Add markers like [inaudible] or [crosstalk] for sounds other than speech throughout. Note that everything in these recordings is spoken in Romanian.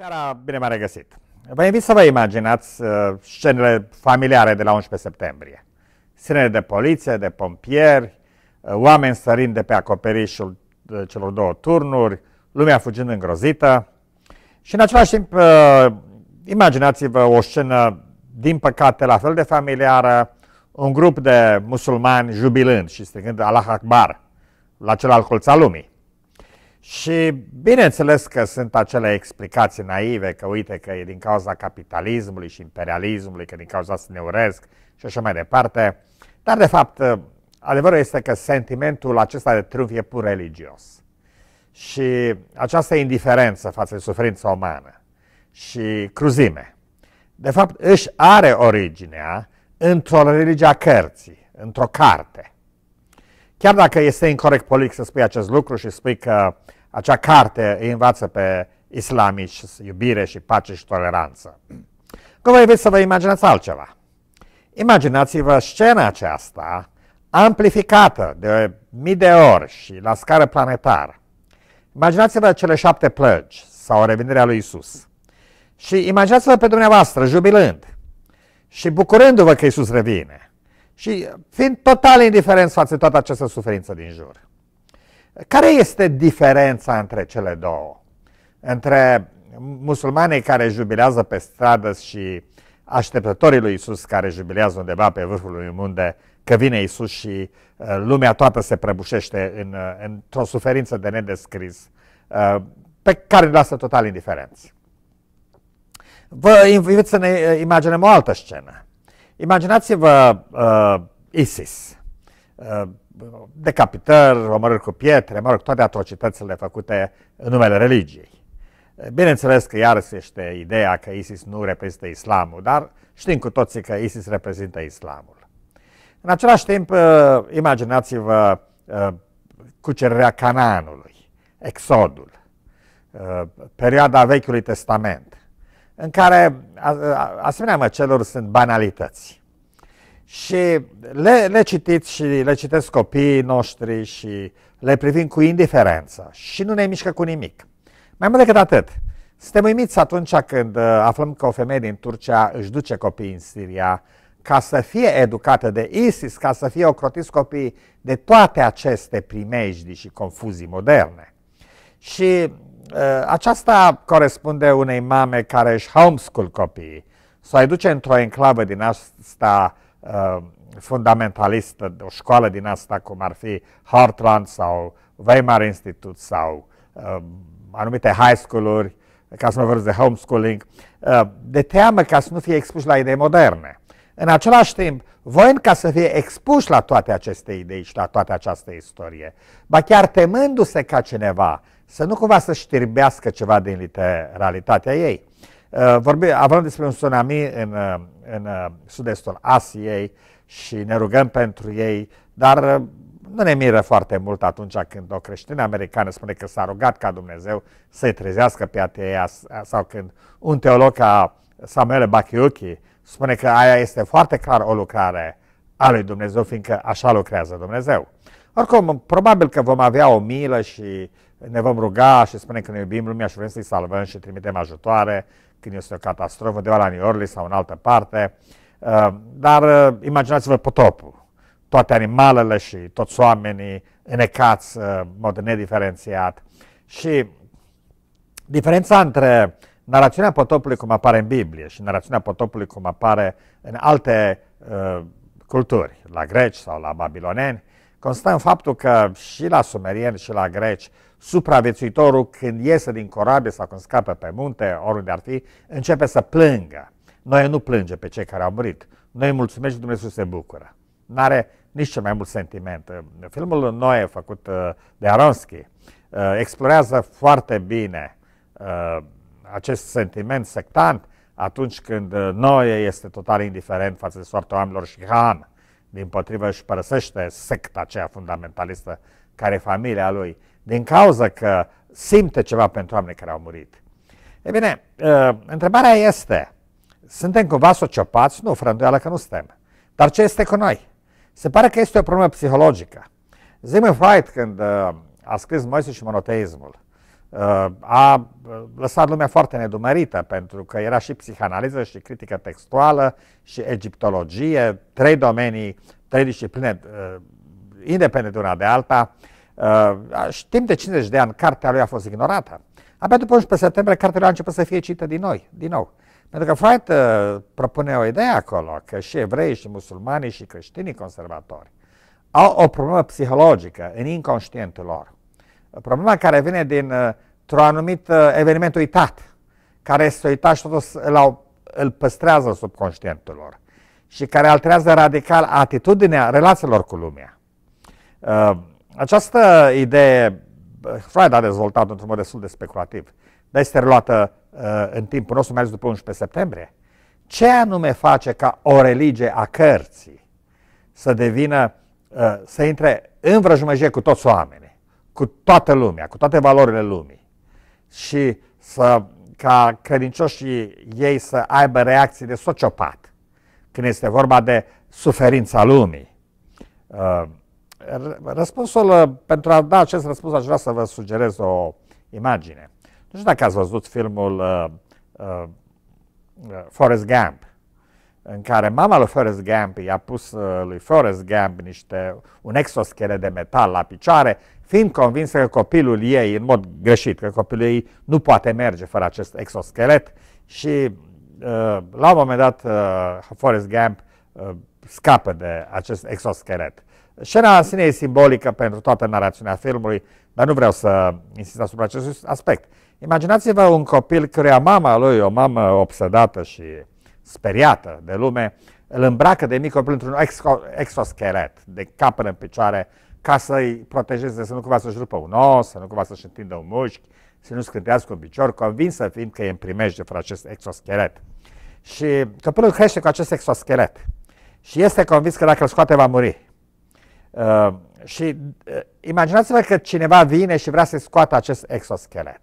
Seara, bine m-a regăsit! Vă invit să vă imaginați uh, scenele familiare de la 11 septembrie. Scenele de poliție, de pompieri, uh, oameni sărind de pe acoperișul uh, celor două turnuri, lumea fugind îngrozită. Și în același timp, uh, imaginați-vă o scenă, din păcate, la fel de familiară, un grup de musulmani jubilând și strigând Allah Akbar la celălalt colț al lumii. Și bineînțeles că sunt acele explicații naive că uite că e din cauza capitalismului și imperialismului, că din cauza să ne urăsc și așa mai departe. Dar de fapt adevărul este că sentimentul acesta de triumf e pur religios. Și această indiferență față de suferința umană și cruzime, de fapt își are originea într-o religie a cărții, într-o carte – Chiar dacă este incorrect politic să spui acest lucru și spui că acea carte îi învață pe islamici iubire și pace și toleranță. Că voi veți să vă imaginați altceva. Imaginați-vă scena aceasta amplificată de mii de ori și la scară planetară. Imaginați-vă cele șapte plăgi sau revenirea lui Isus. Și imaginați-vă pe dumneavoastră jubilând și bucurându-vă că Isus revine și fiind total indiferent față de toată această suferință din jur. Care este diferența între cele două? Între musulmanii care jubilează pe stradă și așteptătorii lui Isus care jubilează undeva pe vârful unui munte că vine Isus și uh, lumea toată se prăbușește în, uh, într-o suferință de nedescris uh, pe care îl lasă total indiferenți. Vă invit să ne imaginăm o altă scenă. Imaginați-vă uh, ISIS. Uh, decapitări, omorâri cu pietre, mă rog, toate atrocitățile făcute în numele religiei. Bineînțeles că iarăși este ideea că ISIS nu reprezintă islamul, dar știm cu toții că ISIS reprezintă islamul. În același timp, uh, imaginați-vă uh, cucerirea Canaanului, Exodul, uh, perioada Vechiului Testament, în care, asemenea măcelor, sunt banalități. Și le, le citiți și le citesc copiii noștri și le privim cu indiferență și nu ne mișcă cu nimic. Mai mult decât atât, suntem uimiți atunci când uh, aflăm că o femeie din Turcia își duce copiii în Siria ca să fie educată de ISIS, ca să fie ocrotiți copiii de toate aceste primejdii și confuzii moderne. Și Eh, aceasta corespunde unei mame care își homeschool copiii, să o duce într-o enclavă din asta eh, fundamentalistă, o școală din asta cum ar fi Hartland sau Weimar Institute sau eh, anumite high school-uri, ca să nu vorbesc de homeschooling, de teamă ca să nu fie expuși la idei moderne. În același timp, voind ca să fie expuși la toate aceste idei și la toată această istorie, ba chiar temându-se ca cineva să nu cumva să știrbească ceva din literalitatea ei. Uh, Vorbe, avem despre un tsunami în, uh, în uh, sud-estul Asiei și ne rugăm pentru ei, dar nu ne miră foarte mult atunci când o creștină americană spune că s-a rugat ca Dumnezeu să-i trezească pe ateia sau când un teolog ca Samuel Bakiuki spune că aia este foarte clar o lucrare a lui Dumnezeu, fiindcă așa lucrează Dumnezeu. Oricum, probabil că vom avea o milă și ne vom ruga și spunem că ne iubim lumea și vrem să-i salvăm și trimitem ajutoare când este o catastrofă, de la New Orleans sau în altă parte. Uh, dar uh, imaginați-vă potopul. Toate animalele și toți oamenii înecați uh, în mod nediferențiat. Și diferența între narațiunea potopului cum apare în Biblie și narațiunea potopului cum apare în alte culturi, la greci sau la babiloneni, constă în faptul că și la sumerieni și la greci supraviețuitorul când iese din corabie sau când scapă pe munte, oriunde ar fi, începe să plângă. Noi nu plânge pe cei care au murit. Noi mulțumim și Dumnezeu se bucură. N-are nici cel mai mult sentiment. Filmul Noe, făcut uh, de Aronski, uh, explorează foarte bine uh, acest sentiment sectant atunci când Noe este total indiferent față de soarta oamenilor și Han, din potrivă își părăsește secta aceea fundamentalistă care e familia lui din cauza că simte ceva pentru oameni care au murit. E bine, ă, întrebarea este, suntem cumva sociopați? Nu, fără îndoială că nu suntem. Dar ce este cu noi? Se pare că este o problemă psihologică. Zimmer Freud, când ă, a scris Moise și monoteismul, ă, a lăsat lumea foarte nedumerită, pentru că era și psihanaliză, și critică textuală, și egiptologie, trei domenii, trei discipline independente una de alta, Uh, timp de 50 de ani, cartea lui a fost ignorată. Abia după 11 septembrie, cartea lui a început să fie citită din noi, din nou. Pentru că Freud uh, propune o idee acolo, că și evrei, și musulmani, și creștinii conservatori au o problemă psihologică în inconștientul lor. Problema care vine din uh, un anumit uh, eveniment uitat, care este uitat și totul îl, îl păstrează subconștientul lor și care alterează radical atitudinea relațiilor cu lumea. Uh, această idee eh, Freud a dezvoltat într-un mod destul de speculativ, dar este reluată uh, în timpul nostru, mai ales după 11 septembrie. Ce anume face ca o religie a cărții să devină, uh, să intre în vrăjmăgie cu toți oamenii, cu toată lumea, cu toate valorile lumii și să, ca credincioșii ei să aibă reacții de sociopat când este vorba de suferința lumii. Uh, Răspunsul, pentru a da acest răspuns, aș vrea să vă sugerez o imagine. Nu știu dacă ați văzut filmul uh, uh, uh Forrest Gump, în care mama lui Forrest Gump i-a pus uh, lui Forrest Gump niște, un exoschelet de metal la picioare, fiind convinsă că copilul ei, în mod greșit, că copilul ei nu poate merge fără acest exoschelet și uh, la un moment dat uh, Forrest Gump uh, scapă de acest exoschelet. Scena în sine e simbolică pentru toată narațiunea filmului, dar nu vreau să insist asupra acestui aspect. Imaginați-vă un copil căruia mama lui, o mamă obsedată și speriată de lume, îl îmbracă de mic copil într-un exoschelet, de cap până în picioare, ca să-i protejeze, să nu cumva să-și rupă un os, să nu cumva să-și întindă un mușchi, să nu scântească un picior, convinsă fiind că e în primejde fără acest exoschelet. Și copilul crește cu acest exoschelet și este convins că dacă îl scoate va muri. Uh, și uh, imaginați-vă că cineva vine și vrea să scoată acest exoschelet.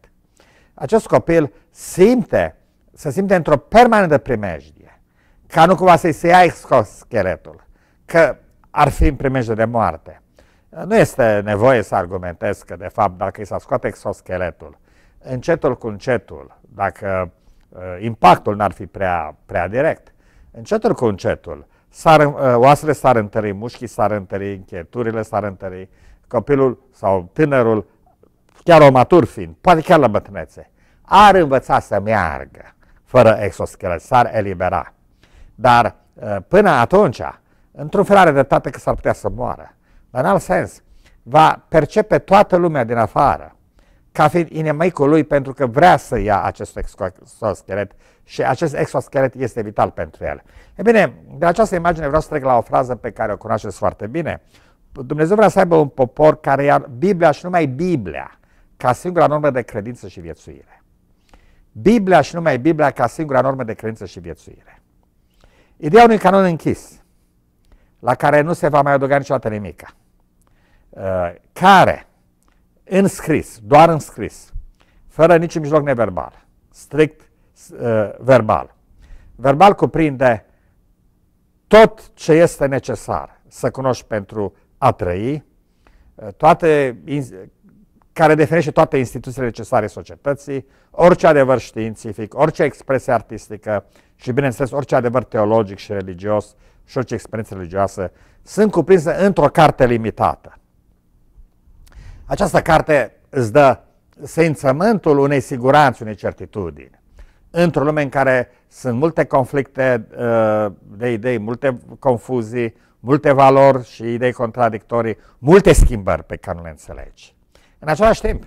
Acest copil simte, se simte într-o permanentă primejdie, ca nu cumva să-i se ia exoscheletul, că ar fi în primejdie de moarte. Uh, nu este nevoie să argumentez că, de fapt, dacă i s-a scoat exoscheletul, încetul cu încetul, dacă uh, impactul n-ar fi prea, prea direct, încetul cu încetul, sar, uh, oasele s-ar întări, mușchii s-ar întări, încheturile s-ar întări, copilul sau tânărul, chiar o matur fiind, poate chiar la bătrânețe, ar învăța să meargă fără exoskelet, s-ar elibera. Dar uh, până atunci, într-un fel are dreptate că s-ar putea să moară. Dar în alt sens, va percepe toată lumea din afară ca fiind inimicul lui pentru că vrea să ia acest exoschelet și acest exoschelet este vital pentru el. E bine, de această imagine vreau să trec la o frază pe care o cunoașteți foarte bine. Dumnezeu vrea să aibă un popor care ia Biblia și numai Biblia ca singura normă de credință și viețuire. Biblia și numai Biblia ca singura normă de credință și viețuire. Ideea unui canon închis, la care nu se va mai adăuga niciodată nimic, uh, care în scris, doar în scris, fără niciun mijloc neverbal, strict uh, verbal. Verbal cuprinde tot ce este necesar să cunoști pentru a trăi, uh, toate, care definește toate instituțiile necesare societății, orice adevăr științific, orice expresie artistică și, bineînțeles, orice adevăr teologic și religios și orice experiență religioasă sunt cuprinse într-o carte limitată. Această carte îți dă sensământul unei siguranțe, unei certitudini. Într-o lume în care sunt multe conflicte uh, de idei, multe confuzii, multe valori și idei contradictorii, multe schimbări pe care nu le înțelegi. În același timp,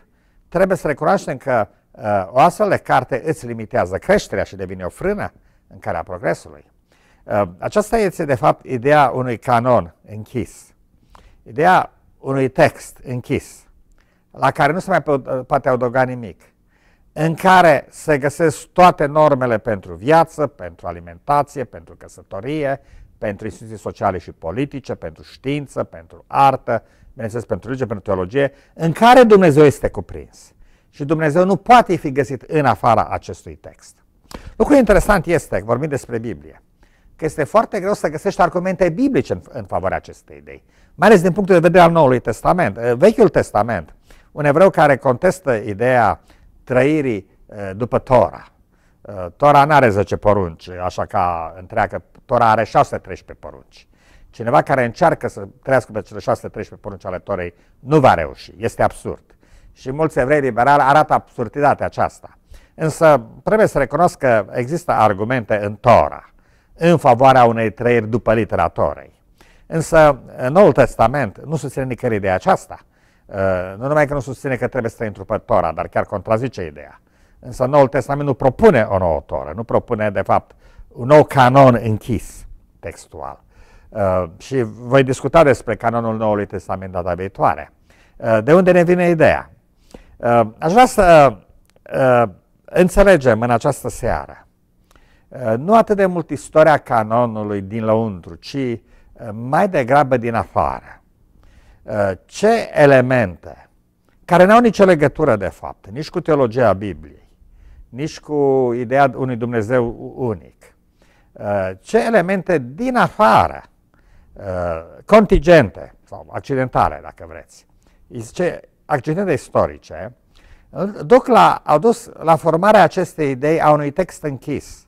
trebuie să recunoaștem că uh, o astfel de carte îți limitează creșterea și devine o frână în calea progresului. Uh, aceasta este, de fapt, ideea unui canon închis, ideea unui text închis, la care nu se mai uh, poate adăuga nimic, în care se găsesc toate normele pentru viață, pentru alimentație, pentru căsătorie, pentru instituții sociale și politice, pentru știință, pentru artă, bineînțeles pentru religie, pentru teologie, în care Dumnezeu este cuprins. Și Dumnezeu nu poate fi găsit în afara acestui text. Lucrul interesant este, vorbim despre Biblie, că este foarte greu să găsești argumente biblice în, în favoarea acestei idei, mai ales din punctul de vedere al Noului Testament, Vechiul Testament un evreu care contestă ideea trăirii eh, după Tora. Eh, Tora nu are 10 porunci, așa ca întreagă, Tora are 613 porunci. Cineva care încearcă să trăiască pe cele 613 porunci ale Torei nu va reuși, este absurd. Și mulți evrei liberali arată absurditatea aceasta. Însă trebuie să recunosc că există argumente în Tora în favoarea unei trăiri după litera Torei. Însă în Noul Testament nu ține nicăieri de aceasta. Eh, nu numai că nu susține că trebuie să intru pe Tora, dar chiar contrazice ideea. Însă Noul Testament nu propune o nouă tora, nu propune, de fapt, un nou canon închis textual. Uh, și voi discuta despre canonul Noului Testament data viitoare. Uh, de unde ne vine ideea? Uh, aș vrea să înțelegem în această seară nu atât de mult istoria canonului din lăuntru, ci mai degrabă din afară. Uh, ce elemente care n-au nicio legătură de fapt, nici cu teologia Bibliei, nici cu ideea unui Dumnezeu unic, uh, ce elemente din afară, uh, contingente sau accidentale, dacă vreți, ce accidente istorice, duc la, au dus la formarea acestei idei a unui text închis,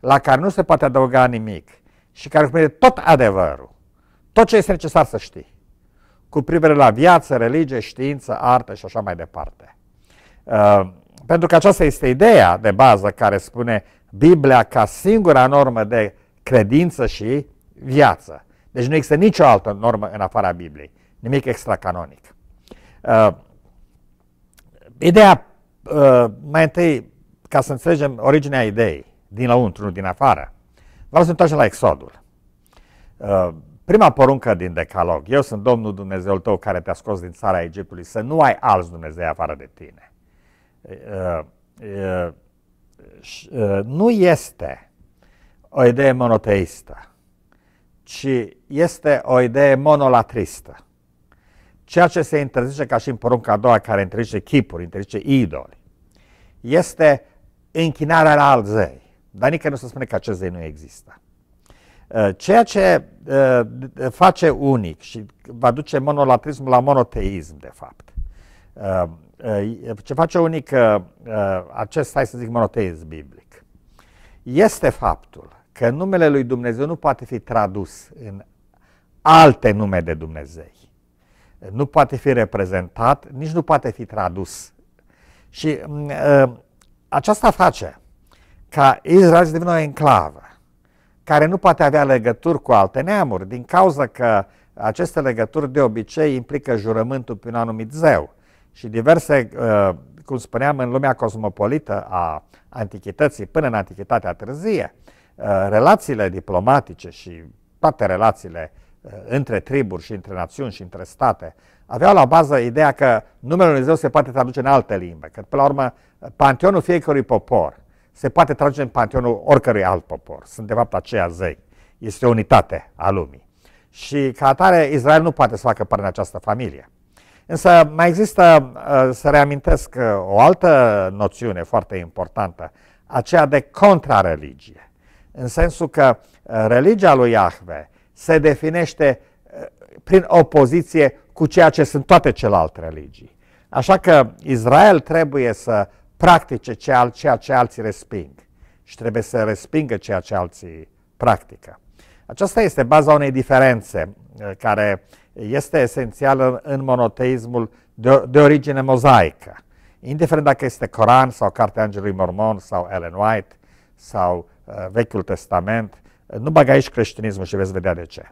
la care nu se poate adăuga nimic și care spune tot adevărul, tot ce este necesar să știi cu privire la viață, religie, știință, artă și așa mai departe. Uh, pentru că aceasta este ideea de bază care spune Biblia ca singura normă de credință și viață. Deci nu există nicio altă normă în afara Bibliei, nimic extracanonic. Uh, ideea, uh, mai întâi, ca să înțelegem originea ideii, din lăuntru, nu din afară, vreau să întoarcem la Exodul. Uh, Prima poruncă din Decalog, eu sunt Domnul Dumnezeul tău care te-a scos din țara Egiptului, să nu ai alți Dumnezei afară de tine. Uh, uh, uh, nu este o idee monoteistă, ci este o idee monolatristă. Ceea ce se interzice ca și în porunca a doua care interzice chipuri, interzice idoli, este închinarea la alt zei. Dar nici nu se spune că acest zei nu există. Uh, ceea ce uh, face unic și va duce monolatrismul la monoteism, de fapt. Uh, ce face unic acest, hai să zic, monoteism biblic, este faptul că numele lui Dumnezeu nu poate fi tradus în alte nume de Dumnezei. Nu poate fi reprezentat, nici nu poate fi tradus. Și mm, aceasta face ca Israel să devină o enclavă care nu poate avea legături cu alte neamuri, din cauza că aceste legături de obicei implică jurământul pe un anumit zeu și diverse, uh, cum spuneam, în lumea cosmopolită a antichității până în antichitatea târzie, uh, relațiile diplomatice și toate relațiile uh, între triburi și între națiuni și între state aveau la bază ideea că numele Lui Dumnezeu se poate traduce în alte limbe, că până la urmă panteonul fiecărui popor se poate trage în panteonul oricărui alt popor. Sunt de fapt aceia zei. Este o unitate a lumii. Și ca atare, Israel nu poate să facă parte din această familie. Însă mai există, uh, să reamintesc, uh, o altă noțiune foarte importantă, aceea de contrareligie. În sensul că uh, religia lui Iahve se definește prin opoziție cu ceea ce sunt toate celelalte religii. Așa că Israel trebuie să practice ceea ce alții resping și trebuie să respingă ceea ce alții practică. Aceasta este baza unei diferențe uh, care este esențială în monoteismul de, de origine mozaică. Indiferent dacă este Coran sau Cartea Angelului Mormon sau Ellen White sau uh, Vechiul Testament, nu bagă aici creștinismul și veți vedea de ce.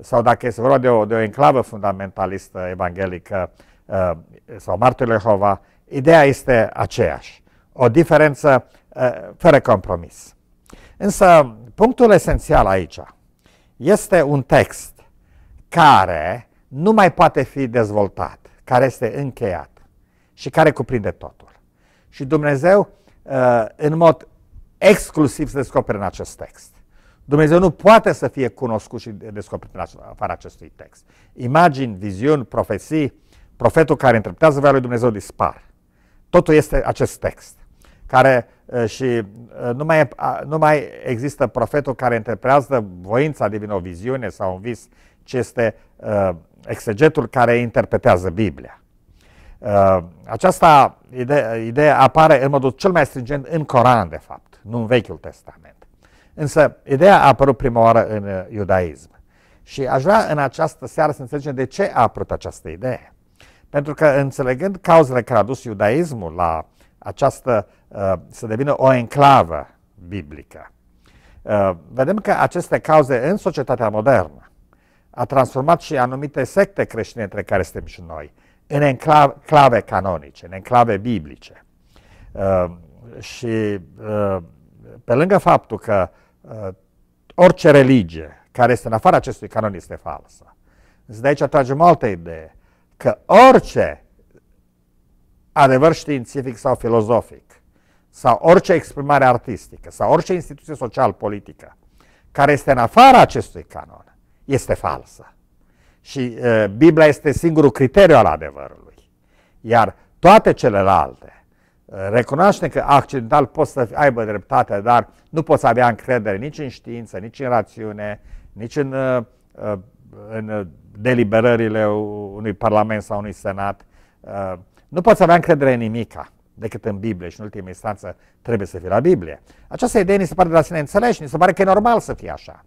Sau dacă este vorba de o, de o enclavă fundamentalistă evanghelică uh, sau Martele Jehova, Ideea este aceeași, o diferență eh, fără compromis. Însă, punctul esențial aici este un text care nu mai poate fi dezvoltat, care este încheiat și care cuprinde totul. Și Dumnezeu, eh, în mod exclusiv, se descoperă în acest text. Dumnezeu nu poate să fie cunoscut și descoperit în afara acestui text. Imagini, viziuni, profeții, profetul care întreptează voia lui Dumnezeu dispar. Totul este acest text care uh, și uh, nu mai, nu mai există profetul care interpretează voința divină, o viziune sau un vis, ci este uh, exegetul care interpretează Biblia. Această idee, idee apare în modul cel mai stringent în Coran, de fapt, nu în Vechiul Testament. Însă, ideea a apărut prima oară în iudaism. Și aș vrea în această seară să înțelegem de ce a apărut această idee. Pentru că înțelegând cauzele care a dus iudaismul la această, uh, să devină o enclavă biblică, uh, vedem că aceste cauze în societatea modernă a transformat și anumite secte creștine, între care suntem și noi, în enclave canonice, în enclave biblice. Uh, și pe lângă faptul că orice religie care este în afara acestui canon este falsă, de aici atragem o altă idee că orice adevăr științific sau filozofic sau orice exprimare artistică sau orice instituție social-politică care este în afara acestui canon este falsă. Și uh, Biblia este singurul criteriu al adevărului. Iar toate celelalte recunoaște că accidental poți să aibă dreptate, dar nu poți avea încredere nici în știință, nici în rațiune, nici în, în deliberările unui parlament sau unui senat. Uh, nu poți avea încredere în nimica decât în Biblie și în ultima instanță trebuie să fie la Biblie. Această idee ni se pare de la sine înțeleși, ni se pare că e normal să fie așa.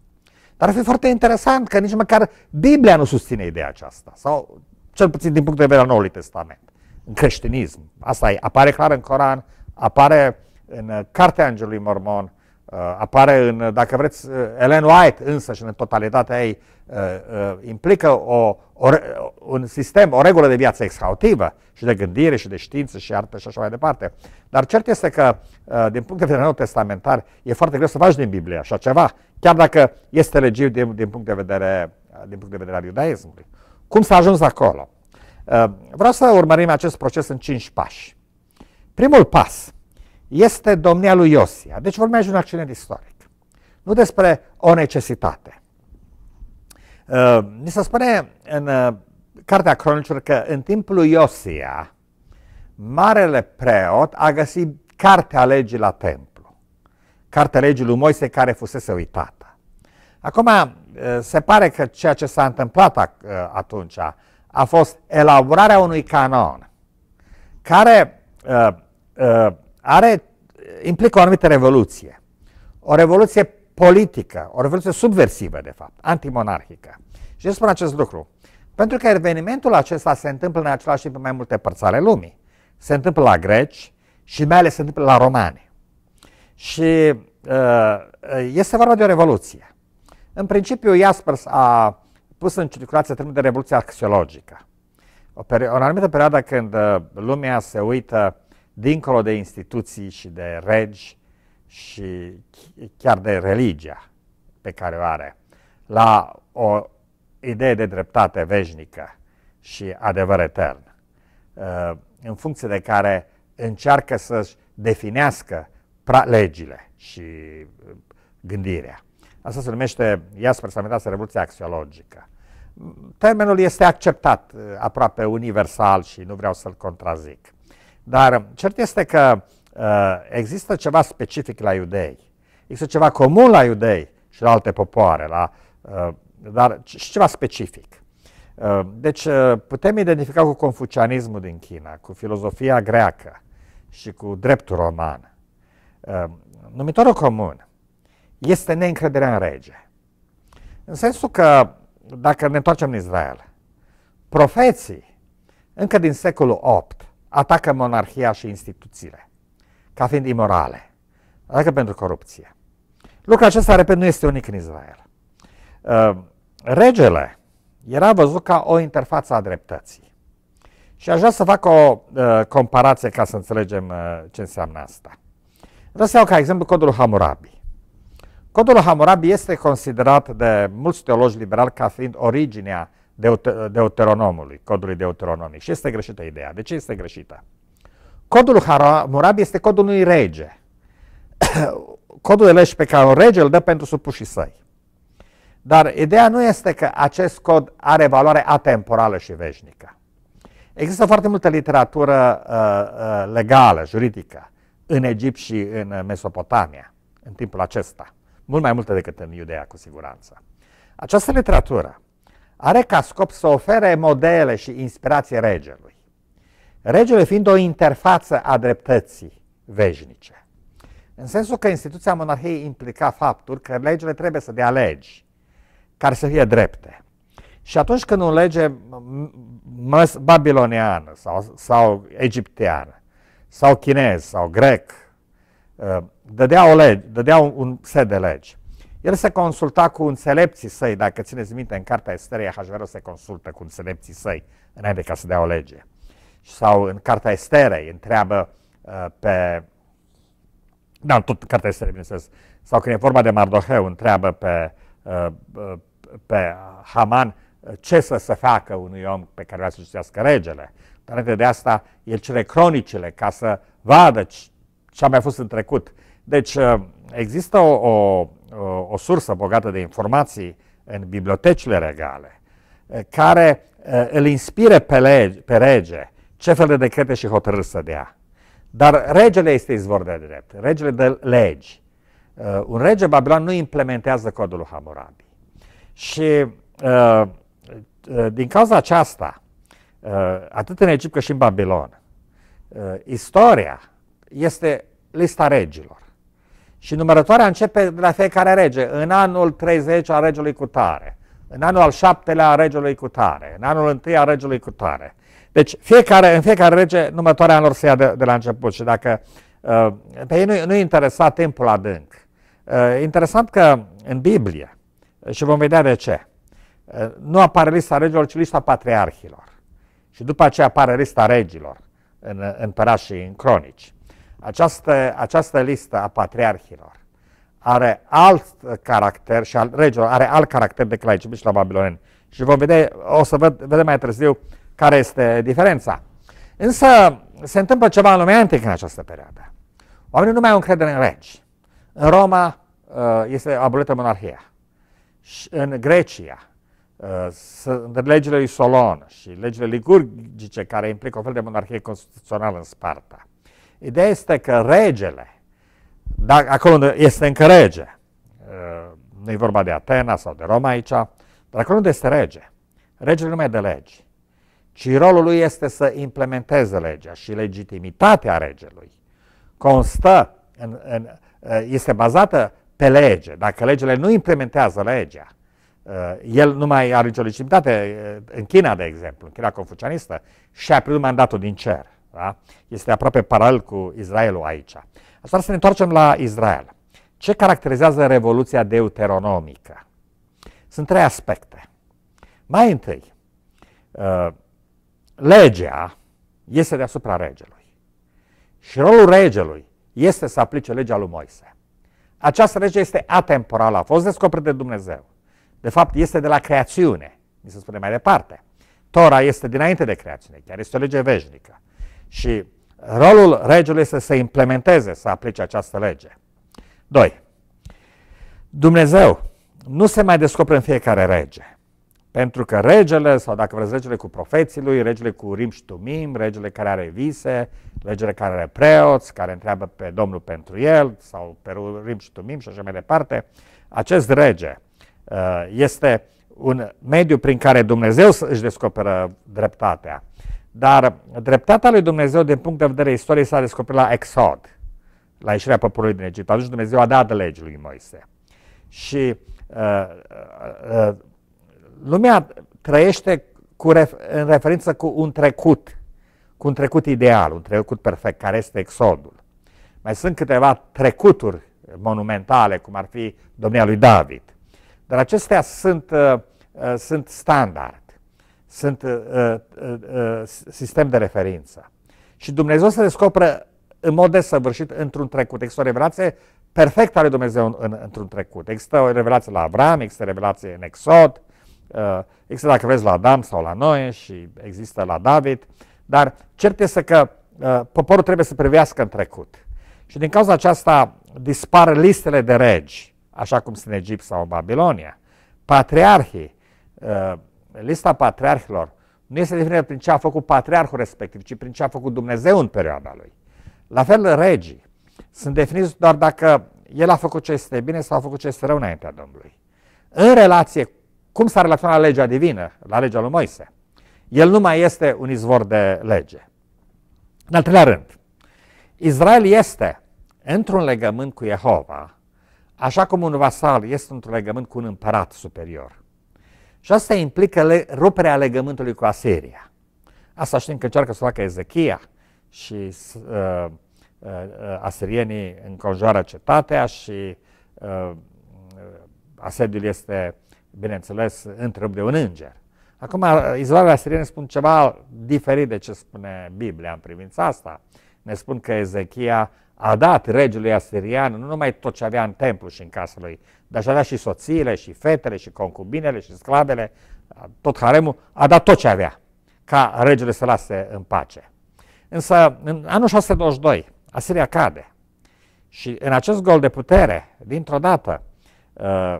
Dar ar fi foarte interesant că nici măcar Biblia nu susține ideea aceasta, sau cel puțin din punct de vedere al Noului Testament, în creștinism. Asta e, apare clar în Coran, apare în uh, Cartea Angelului Mormon, uh, apare în, dacă vreți, Ellen White însă și în totalitatea ei Uh, uh, implică o, o, un sistem, o regulă de viață exhaustivă și de gândire și de știință și artă și așa mai departe. Dar cert este că, uh, din punct de vedere testamentar, e foarte greu să faci din Biblie așa ceva, chiar dacă este legiu din, din, punct, de vedere, din punct de vedere al iudaismului. Cum s-a ajuns acolo? Vreau să urmărim acest proces în cinci pași. Primul pas este domnia lui Iosia. Deci vorbim aici de un accident istoric. Nu despre o necesitate. Uh, ni se spune în uh, Cartea Cronicilor că în timpul lui Iosia, marele preot a găsit cartea legii la templu. Cartea legii lui Moise care fusese uitată. Acum, uh, se pare că ceea ce s-a întâmplat atunci a fost elaborarea unui canon care uh, uh, are, implică o anumită revoluție. O revoluție politică, o revoluție subversivă, de fapt, antimonarhică. Și eu spun acest lucru, pentru că evenimentul acesta se întâmplă în același timp în mai multe părți ale lumii. Se întâmplă la greci și mai ales se întâmplă la romani. Și uh, este vorba de o revoluție. În principiu, Jaspers a pus în circulație termenul de revoluție axiologică. O, o anumită perioadă când uh, lumea se uită dincolo de instituții și de regi și chiar de religia pe care o are, la o idee de dreptate veșnică și adevăr etern, uh, în funcție de care încearcă să-și definească legile și uh, gândirea. Asta se numește, ea spre revoluția axiologică. Termenul este acceptat uh, aproape universal și nu vreau să-l contrazic. Dar cert este că uh, Eh, există ceva specific la iudei, există ceva comun la iudei și la alte popoare, la, eh, dar și ceva specific. Eh, deci putem identifica cu confucianismul din China, cu filozofia greacă și cu dreptul roman. Numitorul comun este neîncrederea în rege. În sensul că, dacă ne întoarcem în Israel, profeții, încă din secolul VIII, atacă monarhia și instituțiile ca fiind imorale, adică pentru corupție. Lucrul acesta, repet, nu este unic în Israel. Uh, regele era văzut ca o interfață a dreptății. Și aș vrea să fac o uh, comparație ca să înțelegem uh, ce înseamnă asta. Vreau să iau ca exemplu codul Hammurabi. Codul Hammurabi este considerat de mulți teologi liberali ca fiind originea Deuteronomului, codului deuteronomic. Și este greșită ideea. De ce este greșită? Codul Hammurabi este codul unui rege. [coughs] codul de legi pe care un rege îl dă pentru supușii săi. Dar ideea nu este că acest cod are valoare atemporală și veșnică. Există foarte multă literatură uh, uh, legală, juridică, în Egipt și în uh, Mesopotamia, în timpul acesta. Mult mai multă decât în Iudea, cu siguranță. Această literatură are ca scop să ofere modele și inspirație regelui. Regele fiind o interfață a dreptății veșnice. În sensul că instituția monarhiei implica faptul că legile trebuie să dea legi care să fie drepte. Și atunci când o lege babiloniană sau, sau egipteană sau chinez sau grec ă, dădea, o lege, dădea un, set de legi, el se consulta cu înțelepții săi, dacă țineți minte, în cartea Esterei Ahasveros se consultă cu înțelepții săi înainte ca să dea o lege sau în Cartea Esterei întreabă uh, pe... Da, în tot Cartea Esterei, bineînțeles. Sau când e vorba de Mardoheu, întreabă pe, uh, uh pe Haman uh, ce să se facă unui om pe care vrea să citească regele. Dar înainte de asta, el cere cronicile ca să vadă ce a mai fost în trecut. Deci uh, există o, o, o sursă bogată de informații în bibliotecile regale uh, care îl inspire pe, lege, pe rege ce fel de decrete și hotărâri să dea. Dar regele este izvor de drept, regele de legi. Uh, un rege Babilon nu implementează codul Hammurabi. Și uh, uh, din cauza aceasta, uh, atât în Egipt cât și în Babilon, uh, istoria este lista regilor. Și numărătoarea începe de la fiecare rege. În anul 30 al regelui Cutare, în anul al șaptelea a regelui Cutare, în anul întâi a regelui Cutare. Deci fiecare, în fiecare rege numătoarea anilor se ia de, de la început și dacă uh, pe ei nu, nu interesa timpul adânc. Uh, interesant că în Biblie, uh, și vom vedea de ce, nu apare lista regilor, ci lista patriarhilor. Și după aceea apare lista regilor în, în și în cronici. Această, această listă a patriarhilor are alt caracter și al regilor are alt caracter decât la Egipt și la babiloneni. Și vom vedea, o să văd, vedem mai târziu uh, care este diferența. Însă se întâmplă ceva în lumea antică în această perioadă. Oamenii nu mai au încredere în regi. În Roma uh, este abolită monarhia. Și în Grecia, uh, sunt legile lui Solon și legile ligurgice care implică o fel de monarhie constituțională în Sparta. Ideea este că regele, dacă acolo unde este încă rege, uh, nu e vorba de Atena sau de Roma aici, dar acolo unde este rege, regele nu mai de legi ci rolul lui este să implementeze legea și legitimitatea regelui constă, în, în, uh, este bazată pe lege. Dacă legele nu implementează legea, uh, el nu mai are nicio legitimitate. Uh, în China, de exemplu, în China confucianistă, și-a primit mandatul din cer. Da? Este aproape paralel cu Israelul aici. Așa să ne întoarcem la Israel. Ce caracterizează revoluția deuteronomică? Sunt trei aspecte. Mai întâi, legea este deasupra regelui. Și rolul regelui este să aplice legea lui Moise. Această lege este atemporală, a fost descoperită de Dumnezeu. De fapt, este de la creațiune, mi se spune mai departe. Tora este dinainte de creațiune, chiar este o lege veșnică. Și rolul regelui este să implementeze, să aplice această lege. 2. Dumnezeu nu se mai descoperă în fiecare rege. Pentru că regele, sau dacă vreți regele cu profeții lui, regele cu rim și tumim, regele care are vise, regele care are preoți, care întreabă pe Domnul pentru el, sau pe rim și tumim și așa mai departe, acest rege uh, este un mediu prin care Dumnezeu își descoperă dreptatea. Dar dreptatea lui Dumnezeu din punct de vedere istoriei s-a descoperit la Exod, la ieșirea poporului din Egipt. Atunci Dumnezeu a dat legii lui Moise. Și uh, uh, uh lumea trăiește cu ref, în referință cu un trecut, cu un trecut ideal, un trecut perfect, care este exodul. Mai sunt câteva trecuturi monumentale, cum ar fi domnia lui David. Dar acestea sunt, uh, uh, sunt standard, sunt uh, uh, uh sistem de referință. Și Dumnezeu se descoperă în mod desăvârșit într-un trecut. Există o revelație perfectă a lui Dumnezeu în, într-un trecut. Există o revelație la Avram, există o revelație în Exod, Uh, există, dacă vreți, la Adam sau la Noe și există la David, dar cert este că uh, poporul trebuie să privească în trecut. Și din cauza aceasta dispar listele de regi, așa cum sunt în Egipt sau în Babilonia. Patriarhii, uh, lista patriarhilor nu este definită prin ce a făcut patriarhul respectiv, ci prin ce a făcut Dumnezeu în perioada lui. La fel, regii sunt definiți doar dacă el a făcut ce este bine sau a făcut ce este rău înaintea Domnului. În relație cum s-a relaționat la legea divină, la legea lui Moise? El nu mai este un izvor de lege. În al treilea rând, Israel este într-un legământ cu Jehova, așa cum un vasal este într-un legământ cu un împărat superior. Și asta implică le- ruperea legământului cu Asiria. Asta știm că încearcă să facă Ezechia și uh, uh, asirienii înconjoară cetatea și uh, uh asediul este bineînțeles, întrup de un înger. Acum, izvoarele asiriene spun ceva diferit de ce spune Biblia în privința asta. Ne spun că Ezechia a dat regelui asirian nu numai tot ce avea în templu și în casă lui, dar și avea și soțiile, și fetele, și concubinele, și sclavele, tot haremul, a dat tot ce avea, ca regele să lase în pace. Însă, în anul 622, Asiria cade. Și în acest gol de putere, dintr-o dată, uh,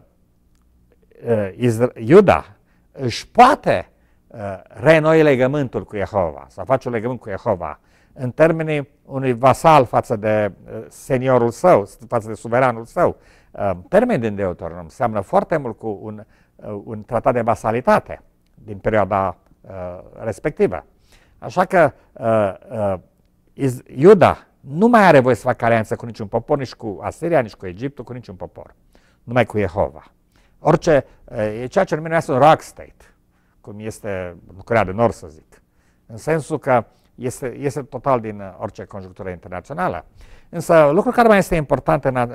Uh, Iuda își poate uh, renoi legământul cu Jehova sau face un legământ cu Jehova în termenii unui vasal față de uh, seniorul său, față de suveranul său. Termenii din Deuteronom seamănă foarte mult cu un, un tratat de vasalitate din perioada respectivă. Așa că Iuda nu mai are voie să facă alianță cu niciun popor, nici cu Asiria, nici cu Egiptul, cu niciun popor, numai cu Jehova. Orice, e ceea ce numim un rock state, cum este Corea de Nord, să zic. În sensul că este, este total din uh, orice conjunctură internațională. Însă lucrul care mai este important în, uh,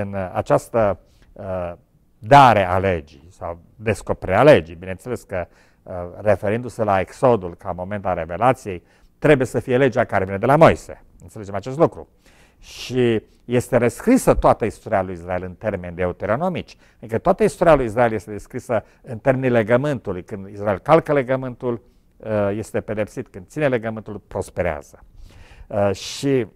în această uh, dare a legii sau descoperire a legii, bineînțeles că referindu-se la exodul ca moment al revelației, trebuie să fie legea care vine de la Moise. Înțelegem acest lucru și este rescrisă toată istoria lui Israel în termeni deuteronomici. Adică toată istoria lui Israel este descrisă în termenii legământului. Când Israel calcă legământul, uh, este pedepsit. Când ține legământul, prosperează. Uh, și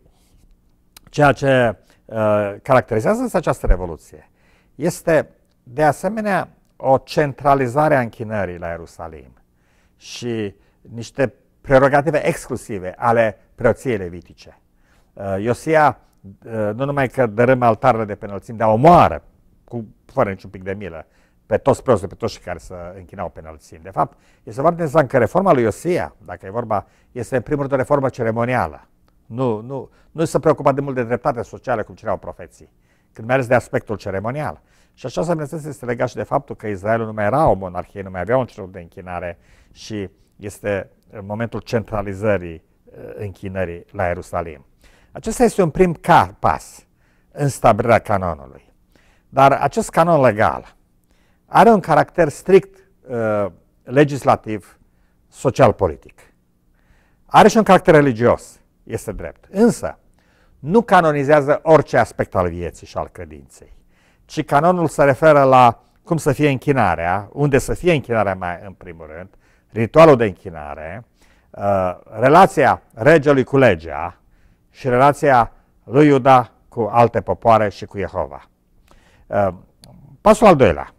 ceea ce uh, caracterizează această revoluție este de asemenea o centralizare a închinării la Ierusalim și niște prerogative exclusive ale preoției levitice. Uh, Iosia uh, nu numai că dărâmă altarele de pe înălțimi, dar omoară, cu, fără niciun pic de milă, pe toți preoții, pe toți care se închinau pe înălțimi. De fapt, este foarte interesant că reforma lui Iosia, dacă e vorba, este în primul rând o reformă ceremonială. Nu, nu, nu se preocupa de mult de dreptate socială, cum cereau profeții, când mai ales de aspectul ceremonial. Și așa, bineînțeles, este legat și de faptul că Israelul nu mai era o monarhie, nu mai avea un cer de închinare și este momentul centralizării uh, închinării la Ierusalim. Acesta este un prim pas în stabilirea canonului. Dar acest canon legal are un caracter strict uh, legislativ, social-politic. Are și un caracter religios, este drept. Însă, nu canonizează orice aspect al vieții și al credinței, ci canonul se referă la cum să fie închinarea, unde să fie închinarea mai în primul rând, ritualul de închinare, uh, relația regelui cu legea, și relația lui Iuda cu alte popoare și cu Jehova. Uh, pasul al doilea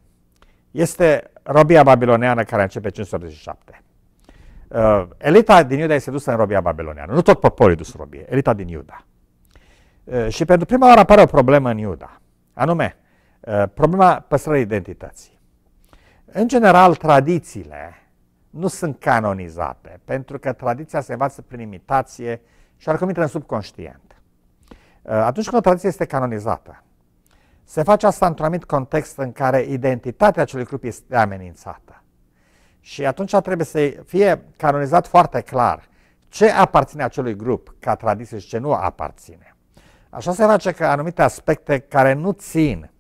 este robia babiloneană care începe 587. Uh, elita din Iuda este dusă în robia babiloneană. Nu tot poporul e dus în robie, elita din Iuda. Uh, și pentru prima oară apare o problemă în Iuda, anume problema păstrării identității. În general, tradițiile nu sunt canonizate, pentru că tradiția se învață prin imitație, uh, și oricum intră în subconștient. Uh, atunci când o tradiție este canonizată, se face asta într-un anumit context în care identitatea acelui grup este amenințată. Și atunci trebuie să fie canonizat foarte clar ce aparține acelui grup ca tradiție și ce nu aparține. Așa se face că anumite aspecte care nu țin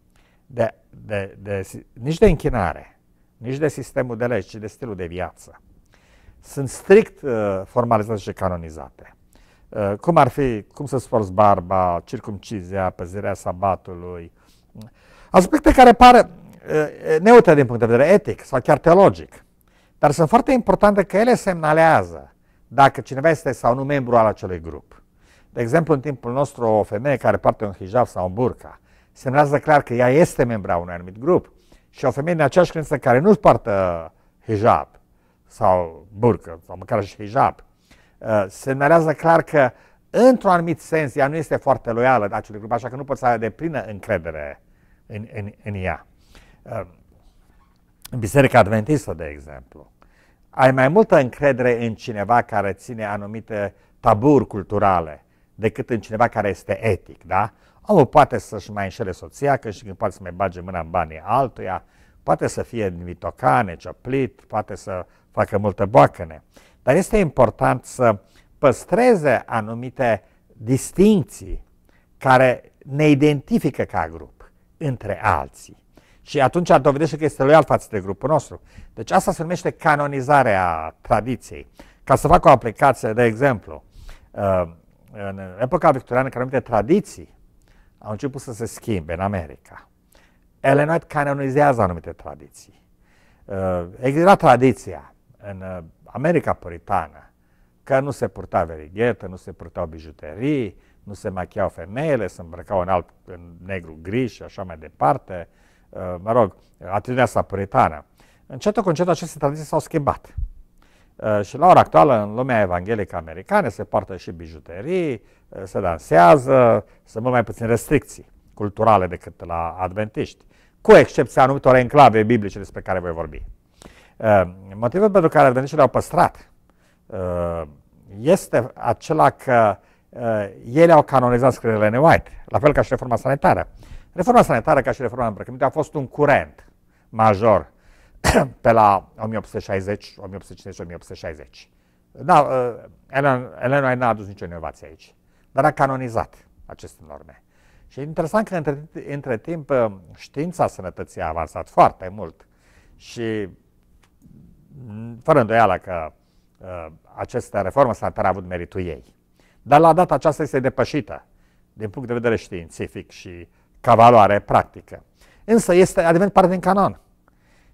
de, de, de, nici de închinare, nici de sistemul de legi, ci de stilul de viață, sunt strict uh, formalizate și canonizate. Uh, cum ar fi, cum să sforți barba, circumcizia, păzirea sabatului, aspecte care par uh, uh, neutre din punct de vedere etic sau chiar teologic, dar sunt foarte importante că ele semnalează dacă cineva este sau nu membru al acelui grup. De exemplu, în timpul nostru, o femeie care poartă un hijab sau un burca semnalează clar că ea este membru al unui anumit grup și o femeie din aceeași credință care nu poartă hijab sau burcă sau măcar și hijab Uh, semnalează clar că, într-un anumit sens, ea nu este foarte loială de acelui grup, așa că nu poți să ai deplină încredere în, în, în ea. Uh, în Biserica Adventistă, de exemplu, ai mai multă încredere în cineva care ține anumite taburi culturale decât în cineva care este etic, da? Omul poate să-și mai înșele soția, că și când poate să mai bage mâna în banii altuia, poate să fie mitocane, cioplit, poate să facă multă boacăne. Dar este important să păstreze anumite distinții care ne identifică ca grup între alții. Și atunci dovedește că este loial față de grupul nostru. Deci asta se numește canonizarea tradiției. Ca să fac o aplicație, de exemplu, uh, în epoca victoriană, care anumite tradiții au început să se schimbe în America. Elenoid canonizează anumite tradiții. Uh, exista tradiția în uh, America puritană, că nu se purta verighetă, nu se purtau bijuterii, nu se machiau femeile, se îmbrăcau în alb, în negru, gri și așa mai departe. Uh, mă rog, atitudinea asta puritană. Încetul cu încetul aceste tradiții s-au schimbat. Uh, și la ora actuală, în lumea evanghelică americană, se poartă și bijuterii, uh, se dansează, sunt mult mai puțin restricții culturale decât la adventiști, cu excepția anumitor enclave biblice despre care voi vorbi. Ehm, motivul pentru care dânșii le-au păstrat ehm, este acela că ele ehm, au canonizat scrierile N. White, la fel ca și reforma sanitară. Reforma sanitară, ca și reforma îmbrăcăminte, a fost un curent major [clears throat] pe la 1860, 1850, 1860. Da, Ellen, Ellen White n-a adus nicio inovație aici, dar a canonizat aceste norme. Și e interesant că între, între timp știința sănătății a avansat foarte mult și fără îndoială că uh, această reformă sanitară a avut meritul ei. Dar la data aceasta este depășită din punct de vedere științific și ca valoare practică. Însă este adevărat parte din canon.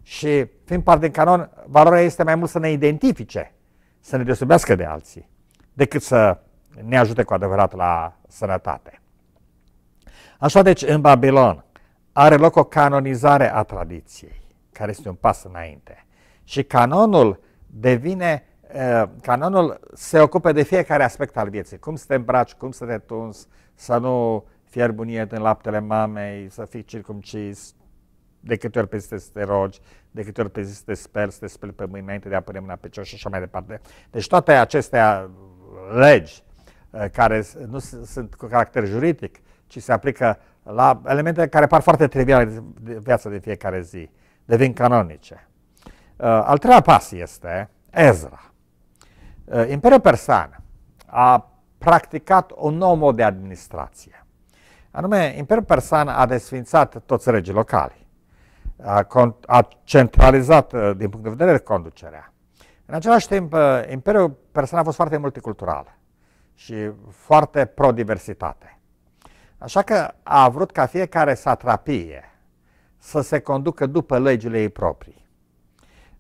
Și fiind parte din canon, valoarea este mai mult să ne identifice, să ne deosebească de alții, decât să ne ajute cu adevărat la sănătate. Așa deci, în Babilon are loc o canonizare a tradiției, care este un pas înainte și canonul devine, canonul se ocupe de fiecare aspect al vieții. Cum să te îmbraci, cum să te tuns să nu fierbunie din laptele mamei, să fii circumcis, de câte ori pe zi te rogi, de câte ori pe zi te speli, să te speli pe mâini înainte de a pune mâna pe cer și așa mai departe. Deci toate acestea legi care nu sunt cu caracter juridic, ci se aplică la elemente care par foarte triviale de viața de fiecare zi, devin canonice. Uh, al treia pas este Ezra. Uh, Imperiul Persan a practicat un nou mod de administrație. Anume, Imperiul Persan a desfințat toți regii locali, a, a centralizat uh, din punct de vedere conducerea. În același timp, Imperiul Persan a fost foarte multicultural și foarte pro-diversitate. Așa că a vrut ca fiecare satrapie să se conducă după legile ei proprii.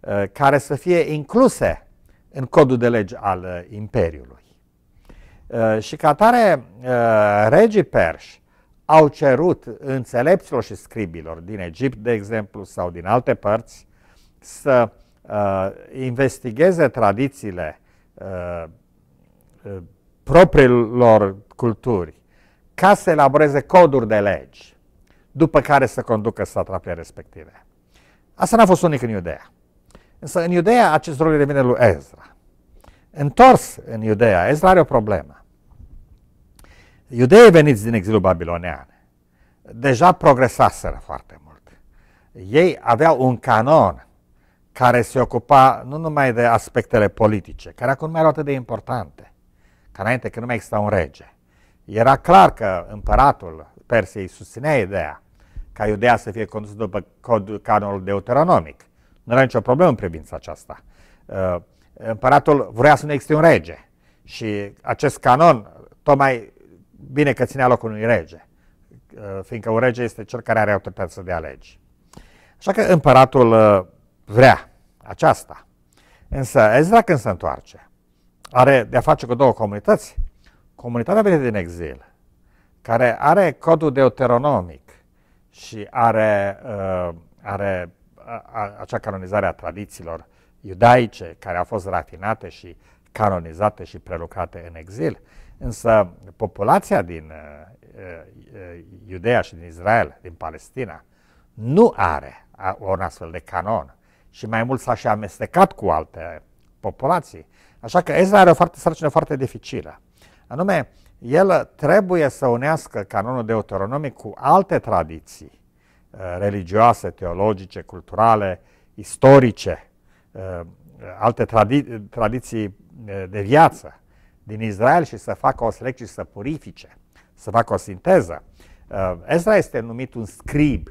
Uh, care să fie incluse în codul de legi al uh, Imperiului. Uh, și ca tare, regii perși au cerut înțelepților și scribilor din Egipt, de exemplu, sau din alte părți, să investigeze investigheze tradițiile propriilor culturi ca să elaboreze coduri de legi, după care să conducă satrapiile respective. Asta n-a fost unic în Iudea. Însă în Iudeea acest rol revine lui Ezra. Întors în Iudeea, Ezra are o problemă. Iudeii veniți din exilul babilonian deja progresaseră foarte mult. Ei aveau un canon care se ocupa nu numai de aspectele politice, care acum nu mai erau atât de importante, ca înainte că nu mai exista un rege. Era clar că împăratul Persiei susținea ideea ca Iudea să fie condusă după canonul deuteronomic, nu era nicio problemă în privința aceasta. Uh, împăratul vrea să ne existe un rege și acest canon tocmai bine că ținea locul unui rege, uh, fiindcă un rege este cel care are autoritatea să dea legi. Așa că împăratul uh, vrea aceasta. Însă Ezra când se întoarce, are de-a face cu două comunități. Comunitatea venită din exil, care are codul deuteronomic și are, uh, are a, acea canonizare a tradițiilor iudaice care au fost rafinate și canonizate și prelucrate în exil, însă populația din uh, uh Iudea și din Israel, din Palestina, nu are un astfel de canon și mai mult s-a și amestecat cu alte populații. Așa că Ezra are o foarte, sarcină foarte dificilă. Anume, el trebuie să unească canonul deuteronomic cu alte tradiții Eh, religioase, teologice, culturale, istorice, eh, alte tradi- tradiții eh, de viață din Israel și să facă o selecție și să purifice, să facă o sinteză. Ezra este numit un scrib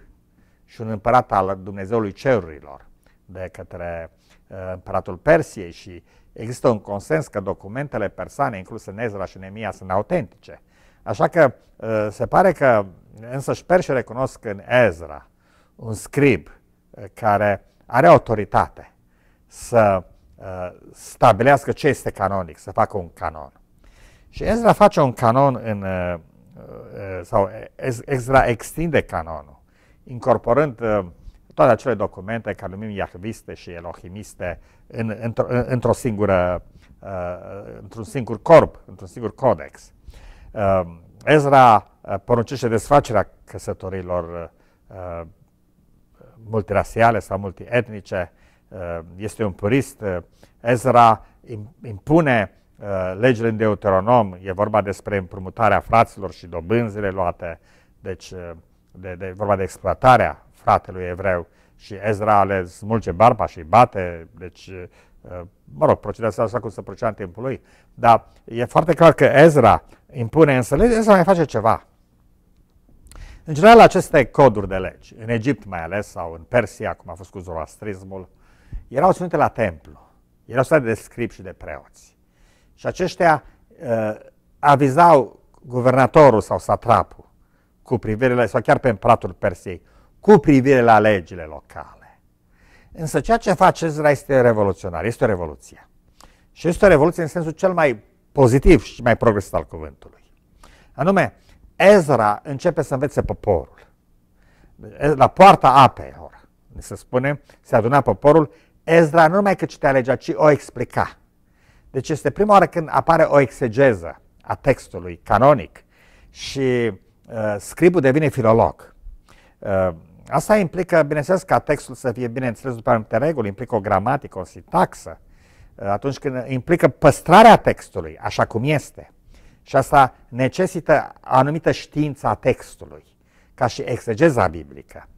și un împărat al Dumnezeului Cerurilor de către împăratul Persiei și există un consens că documentele persane incluse în Ezra și Nemia sunt autentice Așa că uh, se pare că însă sper și recunosc în Ezra un scrib uh, care are autoritate să uh, stabilească ce este canonic, să facă un canon. Și Ezra face un canon în, sau Ezra extinde canonul, incorporând toate acele documente care numim iahviste și elohimiste în, într-o, într singură, într-un singur corp, într-un singur codex. Um, Ezra uh, poruncește desfacerea căsătorilor uh, multirasiale sau multietnice, uh, este un purist. Ezra impune legile în Deuteronom, e vorba despre împrumutarea fraților și dobânzile luate, deci de, de, vorba de exploatarea fratelui evreu și Ezra le smulge barba și bate, deci Uh, mă rog, procedează așa cum se procedea în timpul lui, dar e foarte clar că Ezra impune însă, Ezra mai face ceva. În general, aceste coduri de legi, în Egipt mai ales, sau în Persia, cum a fost cu zoroastrismul, erau ținute la templu. Erau state de scripți și de preoți. Și aceștia uh, avizau guvernatorul sau satrapul cu privire la, sau chiar pe împăratul Persiei, cu privire la legile locale. Însă ceea ce face Ezra este revoluționar, este o revoluție. Și este o revoluție în sensul cel mai pozitiv și mai progresiv al cuvântului. Anume, Ezra începe să învețe poporul. La poarta apelor, se spune, se aduna poporul, Ezra nu numai că citea legea, ci o explica. Deci este prima oară când apare o exegeză a textului canonic și uh, scribul devine filolog. Uh, Asta implică, bineînțeles, ca textul să fie bine înțeles după anumite reguli, implică o gramatică, o sintaxă, ă, atunci când implică păstrarea textului, așa cum este. Și asta necesită anumită știință a textului, ca și exegeza biblică.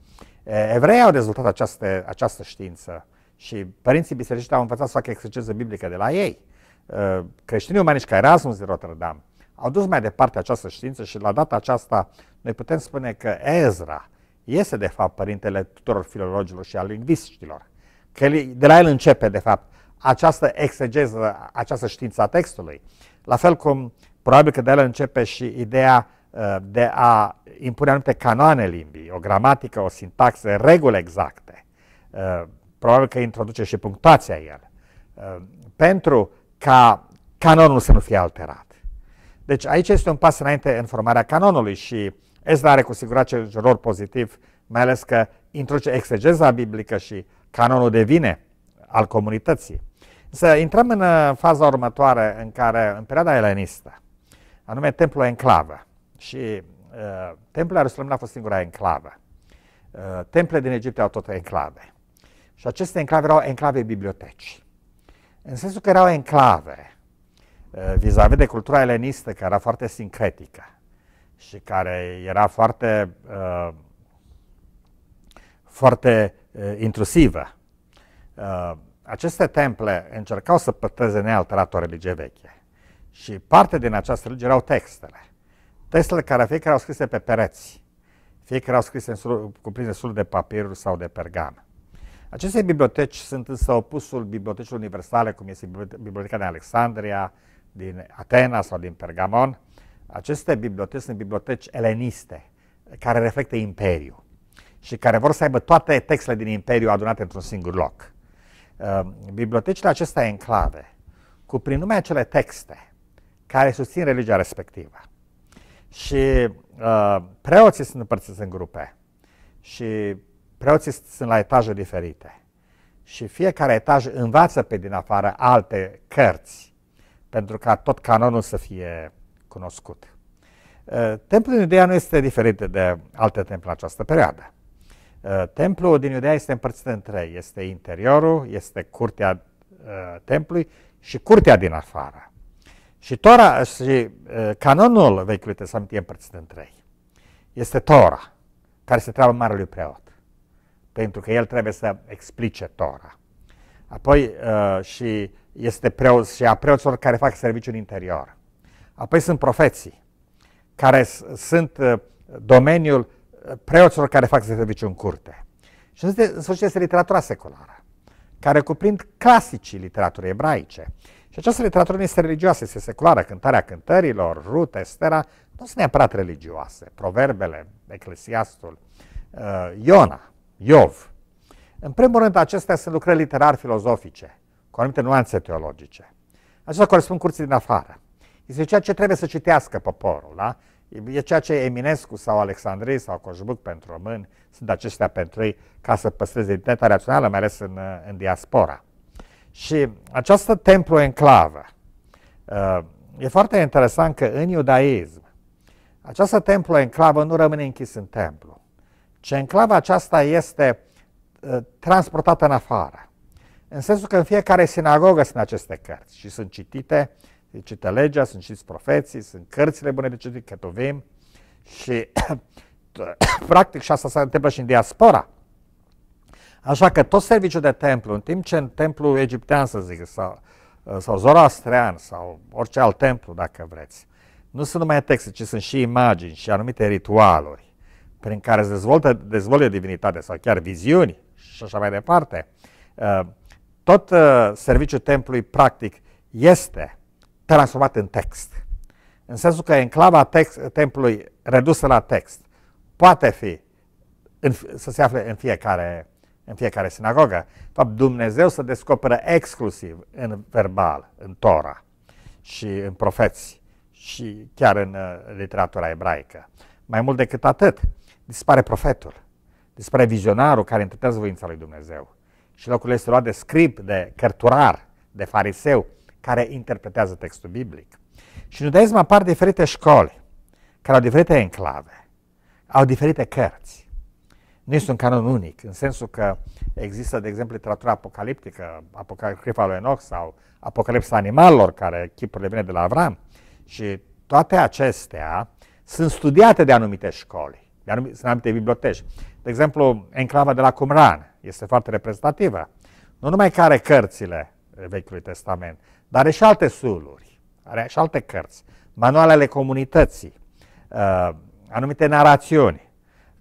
Ă, evreii au rezultat această, această știință și părinții bisericii au învățat să facă exegeză biblică de la ei. Ă, creștinii umanici ca Erasmus de Rotterdam au dus mai departe această știință și la data aceasta noi putem spune că Ezra, este de fapt părintele tuturor filologilor și al lingviștilor. Că de la el începe de fapt această exegeză, această știință a textului. La fel cum probabil că de la el începe și ideea uh, de a impune anumite canoane limbii, o gramatică, o sintaxă, reguli exacte. Uh, probabil că introduce și punctația el. Uh, pentru ca canonul să nu fie alterat. Deci aici este un pas înainte în formarea canonului și Ezra are cu siguranță un rol pozitiv, mai ales că introduce exegeza biblică și canonul de vine al comunității. Să intrăm în uh, faza următoare, în care, în perioada elenistă, anume templul enclavă. Și uh, templul Ierusalim a fost singura enclavă. Uh, temple din Egipt au tot enclave. Și aceste enclave erau enclave biblioteci. În sensul că erau enclave uh, vis-a-vis uh, -vis de cultura elenistă, care era foarte sincretică și care era foarte, uh, foarte uh, intrusivă. Uh, aceste temple încercau să păteze nealterat o religie veche. Și parte din această religie erau textele. Textele care fiecare erau scrise pe pereți, fiecare erau scrise în sur, cuprinse în de papir sau de pergam. Aceste biblioteci sunt însă opusul bibliotecilor universale, cum este Biblioteca din Alexandria, din Atena sau din Pergamon, aceste biblioteci sunt biblioteci eleniste, care reflectă imperiu și care vor să aibă toate textele din imperiu adunate într-un singur loc. Ehm, bibliotecile acestea enclave cuprind numai acele texte care susțin religia respectivă. Și uh, preoții sunt împărțiți în grupe și preoții sunt la etaje diferite. Și fiecare etaj învață pe din afară alte cărți pentru ca tot canonul să fie cunoscut. Uh, templul din Iudea nu este diferit de alte temple în această perioadă. Uh, templul din Iudea este împărțit în trei. Este interiorul, este curtea uh, templului și curtea din afară. Și, tora, și canonul Vechiului Testament e împărțit în trei. Este Tora, care se treabă marelui preot, pentru că el trebuie să explice Tora. Apoi și este preot și a preoților care fac serviciul interior. Apoi sunt profeții, care sunt uh, domeniul uh, preoților care fac serviciu în curte. Și în sfârșit este literatura seculară, care cuprind clasicii literaturii ebraice. Și această literatură nu este religioasă, este seculară. Cântarea cântărilor, rute, stera, nu sunt neapărat religioase. Proverbele, Eclesiastul, uh, Iona, Iov. În primul rând, acestea sunt lucrări literar-filozofice, cu anumite nuanțe teologice. Acestea corespund curții din afară. Este ceea ce trebuie să citească poporul, da? E ceea ce Eminescu sau Alexandrei sau Coșbuc pentru români sunt acestea pentru ei ca să păstreze identitatea națională, mai ales în, în diaspora. Și această templu enclavă, uh, e foarte interesant că în iudaism, această templu enclavă nu rămâne închis în templu, ci enclava aceasta este uh, transportată în afară. În sensul că în fiecare sinagogă sunt aceste cărți și sunt citite uh, și cite legea, sunt și profeții, sunt cărțile bune de citit, ketuvim și [coughs] [coughs] practic și asta se întâmplă și în diaspora. Așa că tot serviciul de templu, în timp ce în templu egiptean, să zic, sau, sau zoroastrean, sau orice alt templu, dacă vreți, nu sunt numai texte, ci sunt și imagini și anumite ritualuri prin care se dezvoltă, dezvoltă divinitate sau chiar viziuni și așa mai departe, uh, tot uh, serviciul templului practic este transformat în text. În sensul că enclava text, templului redusă la text poate fi în, să se afle în fiecare, în fiecare sinagogă. De fapt, Dumnezeu se descoperă exclusiv în verbal, în Tora și în profeți și chiar în uh, literatura ebraică. Mai mult decât atât, dispare profetul, dispare vizionarul care interpretează voința lui Dumnezeu. Și locul este luat de scrip, de cărturar, de fariseu, care interpretează textul biblic. Și în judaism apar diferite școli, care au diferite enclave, au diferite cărți. Nu este un canon unic, în sensul că există, de exemplu, literatura apocaliptică, Apocalipsa lui Enoch sau Apocalipsa animalelor, care chipurile vine de la Avram. Și toate acestea sunt studiate de anumite școli, de anumite, sunt anumite biblioteci. De exemplu, enclava de la Qumran este foarte reprezentativă. Nu numai care cărțile Vechiului Testament, dar are și alte suluri, are și alte cărți, manualele comunității, uh, anumite narațiuni,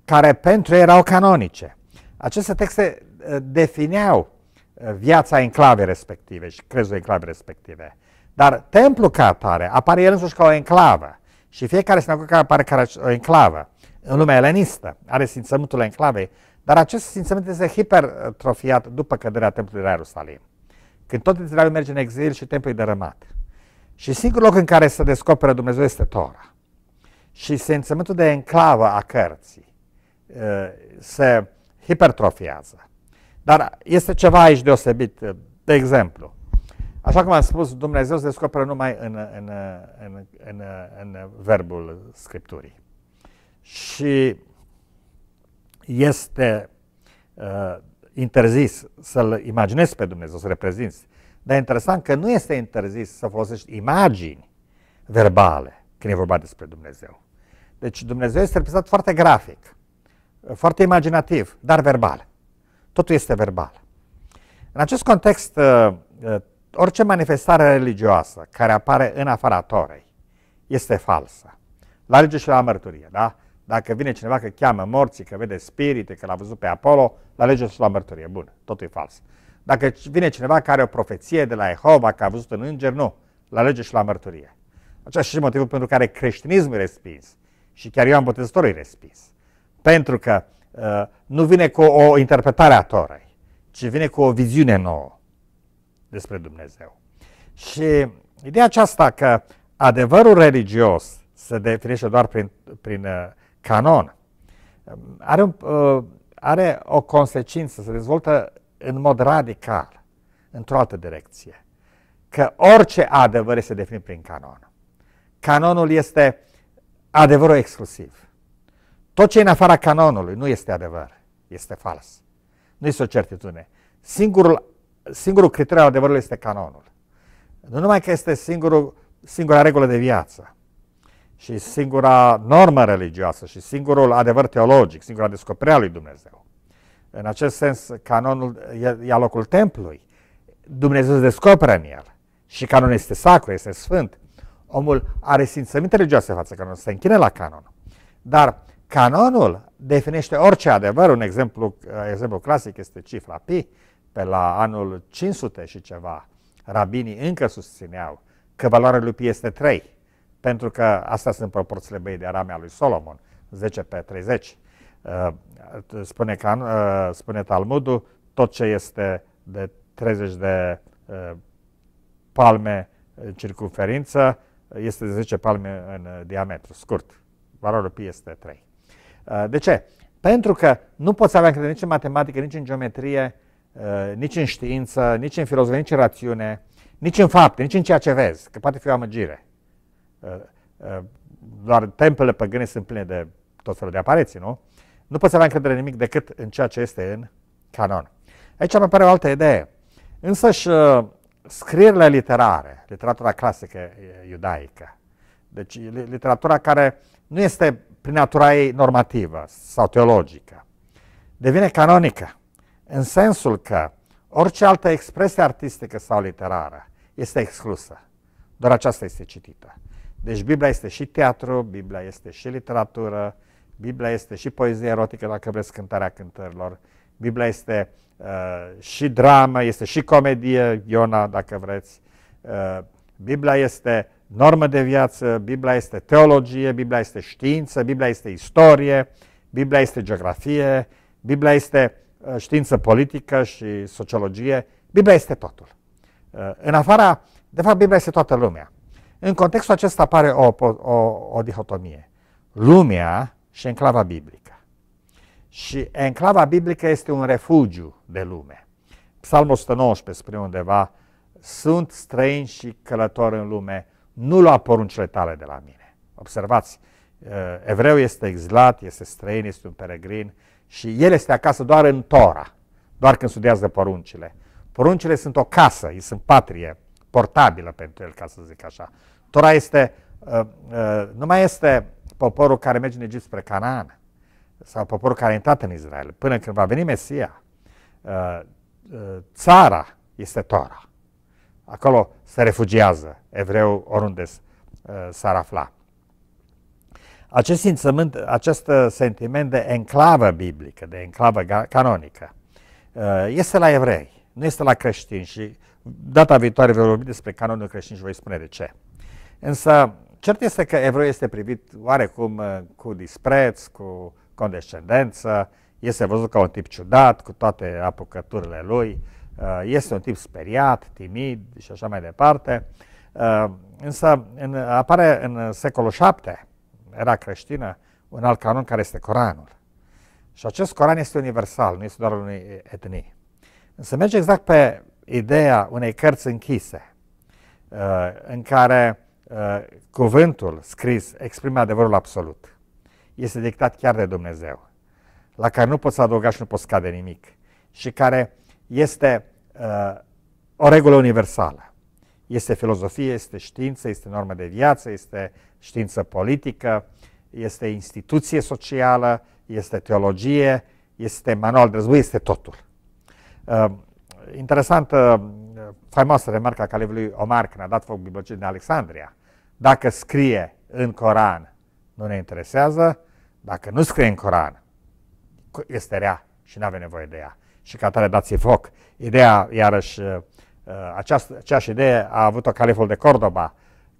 care pentru ei erau canonice. Aceste texte uh, defineau uh, viața enclavei respective și crezul enclavei respective. Dar templul ca atare apare el însuși ca o enclavă și fiecare sinagogă apare ca o enclavă. În lumea elenistă are simțământul enclavei, dar acest simțământ este hipertrofiat după căderea templului la Ierusalim. Când tot Israel merge în exil și templul e dărâmat. Și singurul loc în care se descoperă Dumnezeu este Tora. Și sentimentul de enclavă a cărții uh, se hipertrofiază. Dar este ceva aici deosebit. Uh, de exemplu, așa cum am spus, Dumnezeu se descoperă numai în, în, în, în, în verbul Scripturii. Și este uh, interzis să-L imaginezi pe Dumnezeu, să-L reprezinți. Dar e interesant că nu este interzis să folosești imagini verbale când e vorba despre Dumnezeu. Deci Dumnezeu este reprezentat foarte grafic, foarte imaginativ, dar verbal. Totul este verbal. În acest context, uh, uh, orice manifestare religioasă care apare în afara Torei este falsă. La lege și la mărturie, da? Dacă vine cineva că cheamă morții, că vede spirite, că l-a văzut pe Apollo, la lege să la mărturie. Bun, totul e fals. Dacă vine cineva care are o profeție de la Jehova, că a văzut un înger, nu. La lege și la mărturie. Acesta și motivul pentru care creștinismul e respins. Și chiar i-am Botezătorul e respins. Pentru că uh, nu vine cu o interpretare a Torei, ci vine cu o viziune nouă despre Dumnezeu. Și ideea aceasta că adevărul religios se definește doar prin, prin uh, canon, are, un, uh, are o consecință, se dezvoltă în mod radical, într-o altă direcție. Că orice adevăr este definit prin canon. Canonul este adevărul exclusiv. Tot ce e în afara canonului nu este adevăr, este fals. Nu este o certitudine. Singurul, singurul criteriu al adevărului este canonul. Nu numai că este singurul, singura regulă de viață, și singura normă religioasă și singurul adevăr teologic, singura descoperire a lui Dumnezeu. În acest sens, canonul ia locul templului. Dumnezeu se descoperă în el și canonul este sacru, este sfânt. Omul are simțăminte religioase față canon, se închine la canon. Dar canonul definește orice adevăr. Un exemplu, exemplu clasic este cifra pi. Pe la anul 500 și ceva, rabinii încă susțineau că valoarea lui pi este 3 pentru că astea sunt proporțiile băii de arame lui Solomon, 10 pe 30. Uh, spune, că uh, spune Talmudul, tot ce este de 30 de uh, palme în circunferință este de 10 palme în diametru, scurt. Valorul pi este 3. De ce? Pentru că nu poți avea încredere nici în matematică, nici în geometrie, nici în știință, nici în filozofie, nici în rațiune, nici în fapte, nici în ceea ce vezi, că poate fi o amăgire. Eh, eh, doar templele păgâne sunt pline de tot felul de apariții, nu? Nu poți avea încredere nimic decât în ceea ce este în canon. Aici mai apare o altă idee. Însă și eh, scrierile literare, literatura clasică iudaică, deci literatura care nu este prin natura ei normativă sau teologică, devine canonică în sensul că orice altă expresie artistică sau literară este exclusă. Doar aceasta este citită. Deci Biblia este și teatru, Biblia este și literatură, Biblia este și poezie erotică, dacă vreți cântarea cântărilor. Biblia este uh, și dramă, este și comedie, Iona, dacă vreți. Uh, Biblia este normă de viață, Biblia este teologie, Biblia este știință, Biblia este istorie, Biblia este geografie, Biblia este uh, știință politică și sociologie. Biblia este totul. Uh, în afara, de fapt, Biblia este toată lumea. În contextul acesta apare o, o, o dihotomie. Lumea și enclava biblică. Și enclava biblică este un refugiu de lume. Psalmul 119 spune undeva, sunt străini și călători în lume, nu lua poruncile tale de la mine. Observați, uh, evreu este exilat, este străin, este un peregrin și el este acasă doar în Tora, doar când studiază poruncile. Poruncile sunt o casă, ei sunt patrie, portabilă pentru el, ca să zic așa. Tora este, uh, uh, nu mai este poporul care merge în Egipt spre Canaan sau poporul care a intrat în Israel. Până când va veni Mesia, uh, țara este Tora. Acolo se refugiază evreu oriunde s-ar afla. Acest sentiment, acest sentiment de enclavă biblică, de enclavă canonică, este la evrei, nu este la creștini și data viitoare vei vorbi despre canonul creștin și voi spune de ce. Însă, cert este că Evreu este privit oarecum uh, cu dispreț, cu condescendență, este văzut ca un tip ciudat, cu toate apucăturile lui, uh, este un tip speriat, timid și așa mai departe. Uh, însă în, apare în secolul VII, era creștină, un alt canon care este Coranul. Și acest Coran este universal, nu este doar unei etnii. Însă merge exact pe ideea unei cărți închise, în care Uh, cuvântul scris exprimă adevărul absolut. Este dictat chiar de Dumnezeu, la care nu poți adăuga și nu poți scade nimic și care este uh, o regulă universală. Este filozofie, este știință, este normă de viață, este știință politică, este instituție socială, este teologie, este manual de război, este totul. Uh, interesantă, uh, faimoasă remarca calevului Omar când a dat foc bibliotecii din Alexandria, dacă scrie în Coran, nu ne interesează. Dacă nu scrie în Coran, este rea și nu avem nevoie de ea. Și ca tare dați foc. Ideea, iarăși, uh, uh, această, aceeași idee a avut-o califul de Cordoba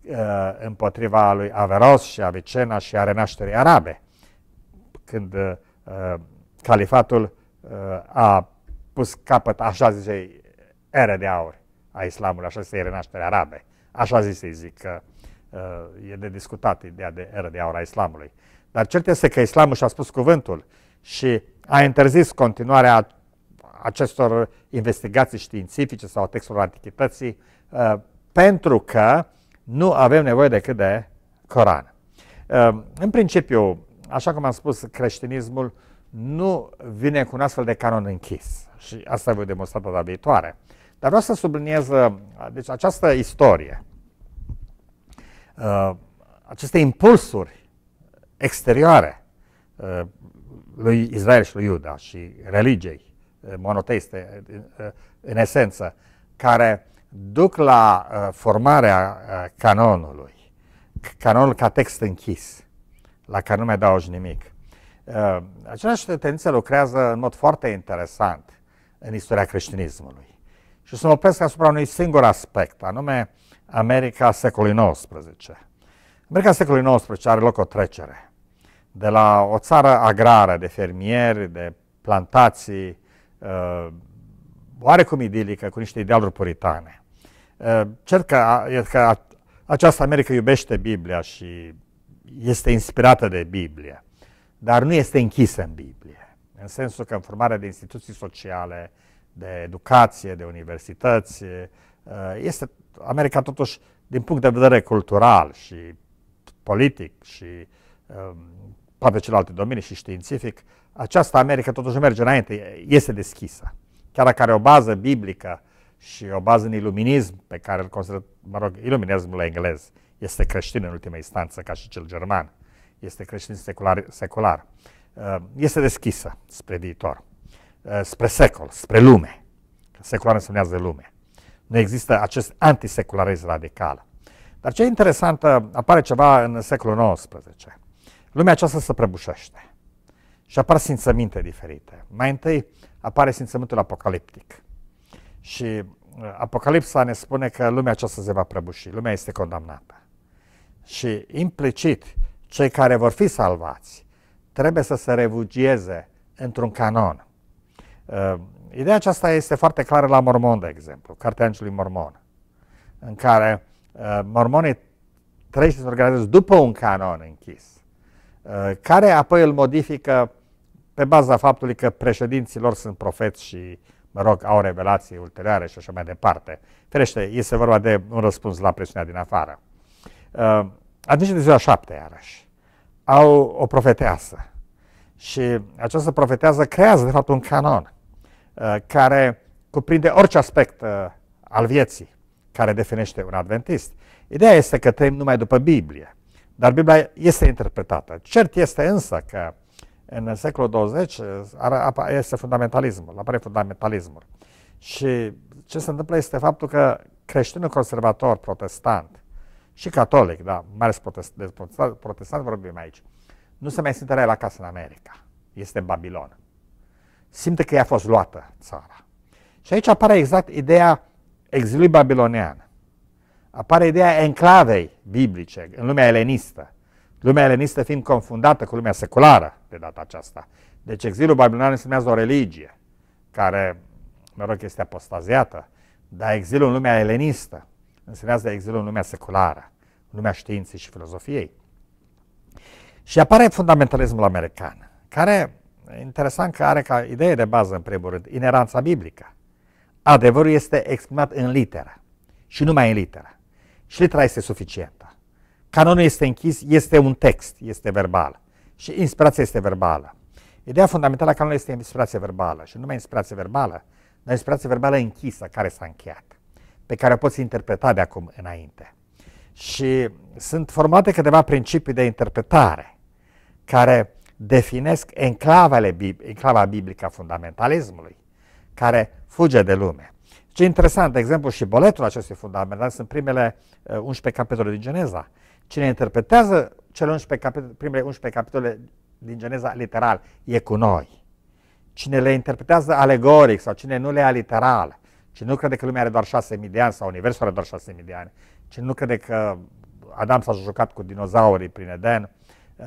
uh, împotriva lui Averos și Avicena și a renașterii arabe, când califatul a pus capăt, așa zice, ere de aur a islamului, așa se renașterea arabe. Așa zice zic, că Uh, e de discutat ideea de era de aur a islamului. Dar cert este că islamul și-a spus cuvântul și a interzis continuarea acestor investigații științifice sau textelor antichității uh, pentru că nu avem nevoie decât de Coran. Uh, în principiu, așa cum am spus, creștinismul nu vine cu un astfel de canon închis și asta voi demonstra data viitoare. Dar vreau să subliniez deci, această istorie Uh, aceste impulsuri exterioare uh, lui Israel și lui Iuda și religiei uh, monoteiste în esență, care duc la formarea canonului, canonul ca text închis, la care nu mai adaugi nimic. Aceleași tendințe lucrează în mod foarte interesant în istoria creștinismului. Și să mă opresc asupra unui singur aspect, anume America secolului XIX. America secolului XIX are loc o trecere de la o țară agrară, de fermieri, de plantații, uh, oarecum idilică, cu niște idealuri puritane. Uh, cert că, că această America iubește Biblia și este inspirată de Biblie, dar nu este închisă în Biblie, în sensul că în formarea de instituții sociale, de educație, de universități, Eh, este America totuși, din punct de vedere cultural și politic și toate ehm, celelalte domenii și științific, această America totuși merge înainte, este deschisă. Chiar dacă are o bază biblică și o bază în iluminism, pe care îl consideră, mă rog, iluminismul englez este creștin în ultima instanță, ca și cel german, este creștin secular, secular. Eh, este deschisă spre viitor, eh, spre secol, spre lume. Secular înseamnă lume nu există acest antisecularism radical. Dar ce e interesant, apare ceva în secolul XIX. Lumea aceasta se prăbușește și apar simțăminte diferite. Mai întâi apare simțământul apocaliptic. Și uh, Apocalipsa ne spune că lumea aceasta se va prăbuși, lumea este condamnată. Și implicit, cei care vor fi salvați trebuie să se refugieze într-un canon. Uh, Ideea aceasta este foarte clară la Mormon, de exemplu, Cartea Angelului Mormon, în care uh, mormonii trăiesc se organizează după un canon închis, uh, care apoi îl modifică pe baza faptului că președinții lor sunt profeți și, mă rog, au revelații ulterioare și așa mai departe. Ferește, este vorba de un răspuns la presiunea din afară. Uh, atunci de ziua șapte, iarăși, au o profeteasă și această profetează creează, de fapt, un canon Uh, care cuprinde orice aspect uh, al vieții care definește un adventist. Ideea este că trăim numai după Biblie, dar Biblia este interpretată. Cert este însă că în secolul 20 uh, este fundamentalismul, apare fundamentalismul. Și ce se întâmplă este faptul că creștinul conservator protestant și catolic, da, mai ales protestant, protestant vorbim aici, nu se mai simte la casă în America. Este Babilon simte că i-a fost luată țara. Și aici apare exact ideea exilului babilonian. Apare ideea enclavei biblice în lumea elenistă. Lumea elenistă fiind confundată cu lumea seculară de data aceasta. Deci exilul babilonian înseamnă o religie care, mă rog, este apostaziată, dar exilul în lumea elenistă înseamnă exilul în lumea seculară, în lumea științei și filozofiei. Și apare fundamentalismul american, care interesant că are ca idee de bază, în primul rând, ineranța biblică. Adevărul este exprimat în literă și numai în literă. Și litera este suficientă. Canonul este închis, este un text, este verbal. Și inspirația este verbală. Ideea fundamentală a canonului este inspirația verbală și numai inspirația verbală, dar inspirația verbală închisă, care s-a încheiat, pe care o poți interpreta de acum înainte. Și sunt formate câteva principii de interpretare care definesc enclavele, enclava biblică a fundamentalismului, care fuge de lume. Ce interesant, de exemplu, și boletul acestui fundamental sunt primele 11 uh, capitole din Geneza. Cine interpretează cele 11 capitole, primele 11 capitole din Geneza literal e cu noi. Cine le interpretează alegoric sau cine nu le ia literal, cine nu crede că lumea are doar 6.000 de ani sau universul are doar 6.000 de ani, cine nu crede că Adam s-a jucat cu dinozaurii prin Eden, uh,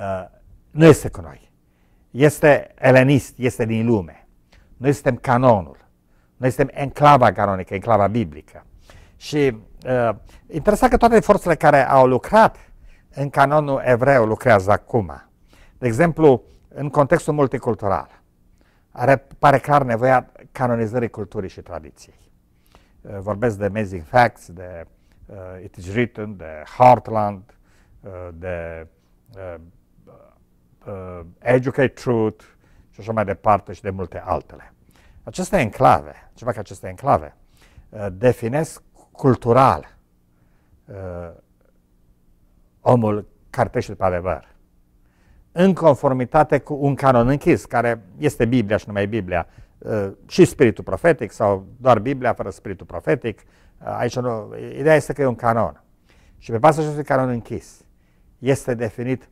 nu este cu noi. Este elenist, este din lume. Noi suntem canonul. Noi suntem enclava canonică, enclava biblică. Și uh, interesant că toate forțele care au lucrat în canonul evreu lucrează acum. De exemplu, în contextul multicultural, are, pare clar nevoia canonizării culturii și tradiției. Uh, vorbesc de Amazing Facts, de uh, It is Written, de Heartland, uh, de uh, Uh, educate Truth și așa mai departe și de multe altele. Aceste enclave, ceva fac aceste enclave, uh, definesc cultural uh, omul care trece pe adevăr în conformitate cu un canon închis, care este Biblia și numai Biblia, și spiritul profetic sau doar Biblia fără spiritul profetic. Aici nu, ideea este că e un canon. Și pe baza acestui canon închis este definit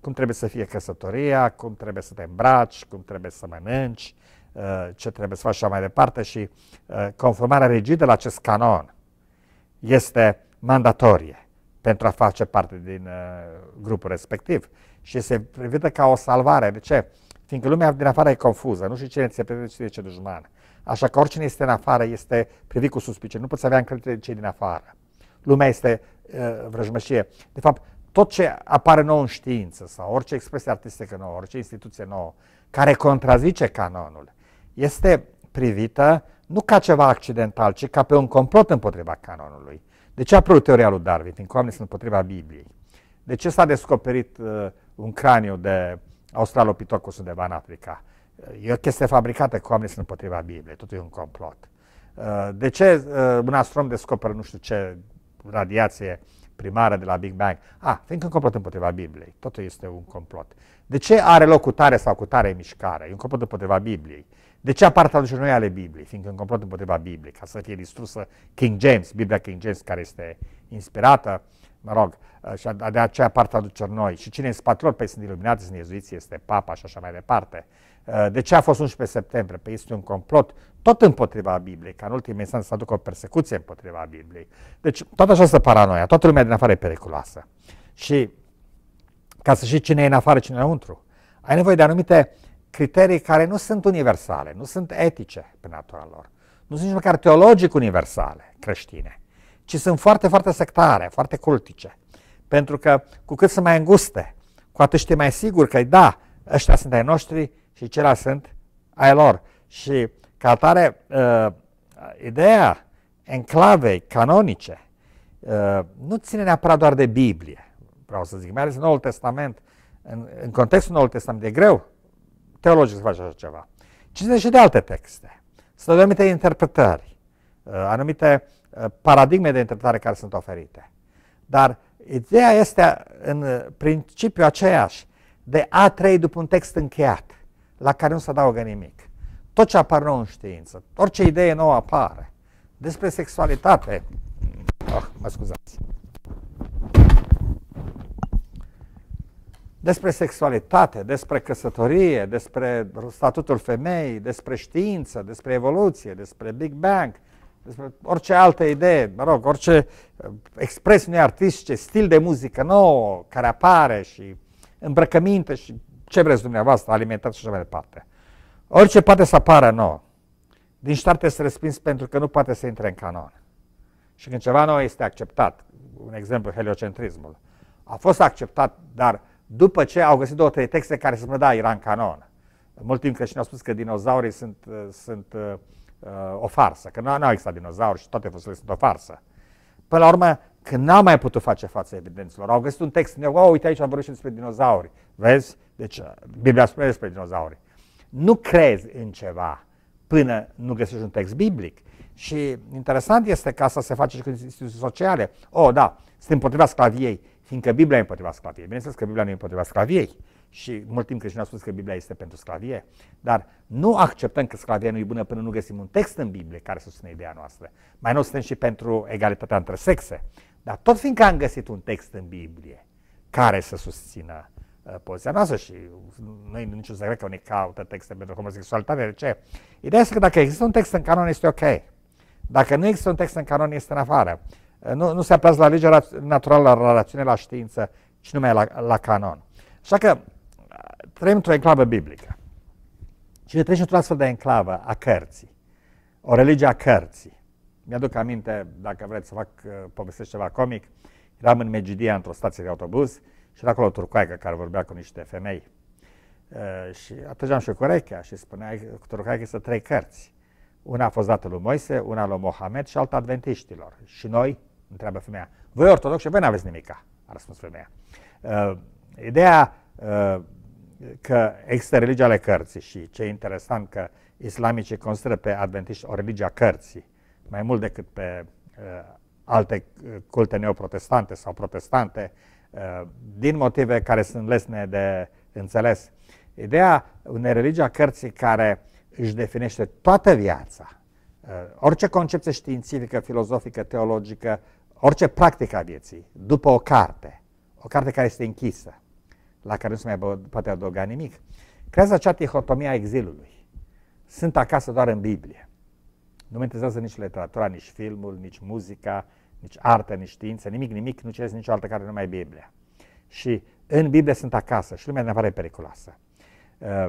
cum trebuie să fie căsătoria, cum trebuie să te îmbraci, cum trebuie să mănânci, uh, ce trebuie să faci și mai departe și uh, conformarea rigidă la acest canon este mandatorie pentru a face parte din uh, grupul respectiv și se privită ca o salvare. De ce? Fiindcă lumea din afară e confuză, nu știu cine ți se privește, cine ce dușman. Așa că oricine este în afară este privit cu suspiciune, nu poți avea încredere de cei din afară. Lumea este uh, vrăjmășie. De fapt, tot ce apare nou în știință sau orice expresie artistică nouă, orice instituție nouă, care contrazice canonul, este privită nu ca ceva accidental, ci ca pe un complot împotriva canonului. De ce a apărut teoria lui Darwin? Fiindcă oamenii sunt împotriva Bibliei. De ce s-a descoperit uh, un craniu de Australopithecus undeva în Africa? Uh, e o chestie fabricată că oamenii sunt împotriva Bibliei, totul e un complot. Uh, de ce uh, un astronom descoperă nu știu ce radiație primară de la Big Bang. Ah, fiindcă un complot împotriva Bibliei. Totul este un complot. De ce are loc cu tare sau cu tare mișcare? E un complot împotriva Bibliei. De ce apar traduceri noi ale Bibliei? Fiindcă un complot împotriva Bibliei, ca să fie distrusă King James, Biblia King James care este inspirată, mă rog, uh, și de aceea apar traduceri noi. Și cine în spatele lor? Păi sunt iluminați, sunt iezuiți, este papa și așa mai departe. Eh, de ce a fost 11 septembrie? Păi este un complot tot împotriva Bibliei, ca în ultima instanță să aducă o persecuție împotriva Bibliei. Deci toată această paranoia, toată lumea din afară e periculoasă. Și ca să știi cine e în afară, cine e înăuntru, ai nevoie de anumite criterii care nu sunt universale, nu sunt etice pe natura lor, nu sunt nici măcar teologic universale creștine, ci sunt foarte, foarte sectare, foarte cultice. Pentru că cu cât sunt mai înguste, cu atât știi mai sigur că da, ăștia sunt ai noștri, și cele sunt ai lor. Și ca atare, uh, ideea enclavei canonice uh, nu ține neapărat doar de Biblie, vreau să zic, mai ales în Noul Testament, în, în contextul Noului Testament, e greu teologic să faci așa ceva. Ci ține și de alte texte. Sunt anumite interpretări, uh, anumite uh, paradigme de interpretare care sunt oferite. Dar ideea este uh, în uh, principiu aceeași, de a trăi după un text încheiat la care nu se adaugă nimic. Tot ce apare nou în știință, orice idee nouă apare, despre sexualitate, oh, mă scuzați, despre sexualitate, despre căsătorie, despre statutul femeii, despre știință, despre evoluție, despre Big Bang, despre orice altă idee, mă rog, orice uh, expresiune artistice, stil de muzică nouă care apare și îmbrăcăminte și ce vreți dumneavoastră, alimentați și așa mai departe. Orice poate să apară nou, din start este să pentru că nu poate să intre în canon. Și când ceva nou este acceptat, un exemplu, heliocentrismul, a fost acceptat, dar după ce au găsit două, trei texte care se spun, da, era în canon. Mult timp creștini au spus că dinozaurii sunt, sunt uh, o farsă, că nu, nu au existat dinozauri și toate fosilele sunt o farsă. Până la urmă, când n-au mai putut face față evidențelor, au găsit un text, ne oh, uite aici am vorbit și despre dinozauri. Vezi? Deci, uh, Biblia spune despre dinozauri. Nu crezi în ceva până nu găsești un text biblic. Și interesant este că asta se face și cu instituții sociale. Oh, da, sunt împotriva sclaviei, fiindcă Biblia e împotriva sclaviei. Bineînțeles că Biblia nu e împotriva sclaviei. Și mult timp creștinii au spus că Biblia este pentru sclavie, dar nu acceptăm că sclavia nu e bună până nu găsim un text în Biblie care susține ideea noastră. Mai nou suntem și pentru egalitatea între sexe. Dar tot fiindcă am găsit un text în Biblie care să susțină Uh, poziția noastră și nu e niciun secret că unii caută texte pentru homosexualitate. De ce? Ideea este că dacă există un text în canon, este ok. Dacă nu există un text în canon, este în afară. Uh, nu, nu se apează la legea naturală, la rațiune, la știință, ci numai la, la canon. Așa că uh, trăim într-o enclavă biblică. Cine trece într-o astfel de enclavă a cărții, o religie a cărții, mi-aduc aminte, dacă vreți să fac, povestesc ceva comic, eram în Megidia într-o stație de autobuz și era acolo turcoaică care vorbea cu niște femei. Uh, și atrăgeam și cu urechea și spunea cu turcoaică să trei cărți. Una a fost dată lui Moise, una lui Mohamed și alta adventiștilor. Și noi, întreabă femeia, voi și voi n-aveți nimica, a răspuns femeia. Uh, ideea uh, că există religia ale cărții și ce e interesant că islamicii consideră pe adventiști o religie a cărții, mai mult decât pe uh, alte culte neoprotestante sau protestante, Uh, din motive care sunt lesne de înțeles. Ideea unei religii a cărții care își definește toată viața, uh, orice concepție științifică, filozofică, teologică, orice practică a vieții, după o carte, o carte care este închisă, la care nu se mai poate adăuga nimic, creează acea dihotomie a exilului. Sunt acasă doar în Biblie. Nu mă interesează nici literatura, nici filmul, nici muzica, nici artă, nici știință, nimic, nimic, nu cerți nicio altă care nu e Biblia. Și în Biblie sunt acasă și lumea neapărat e periculoasă. Uh,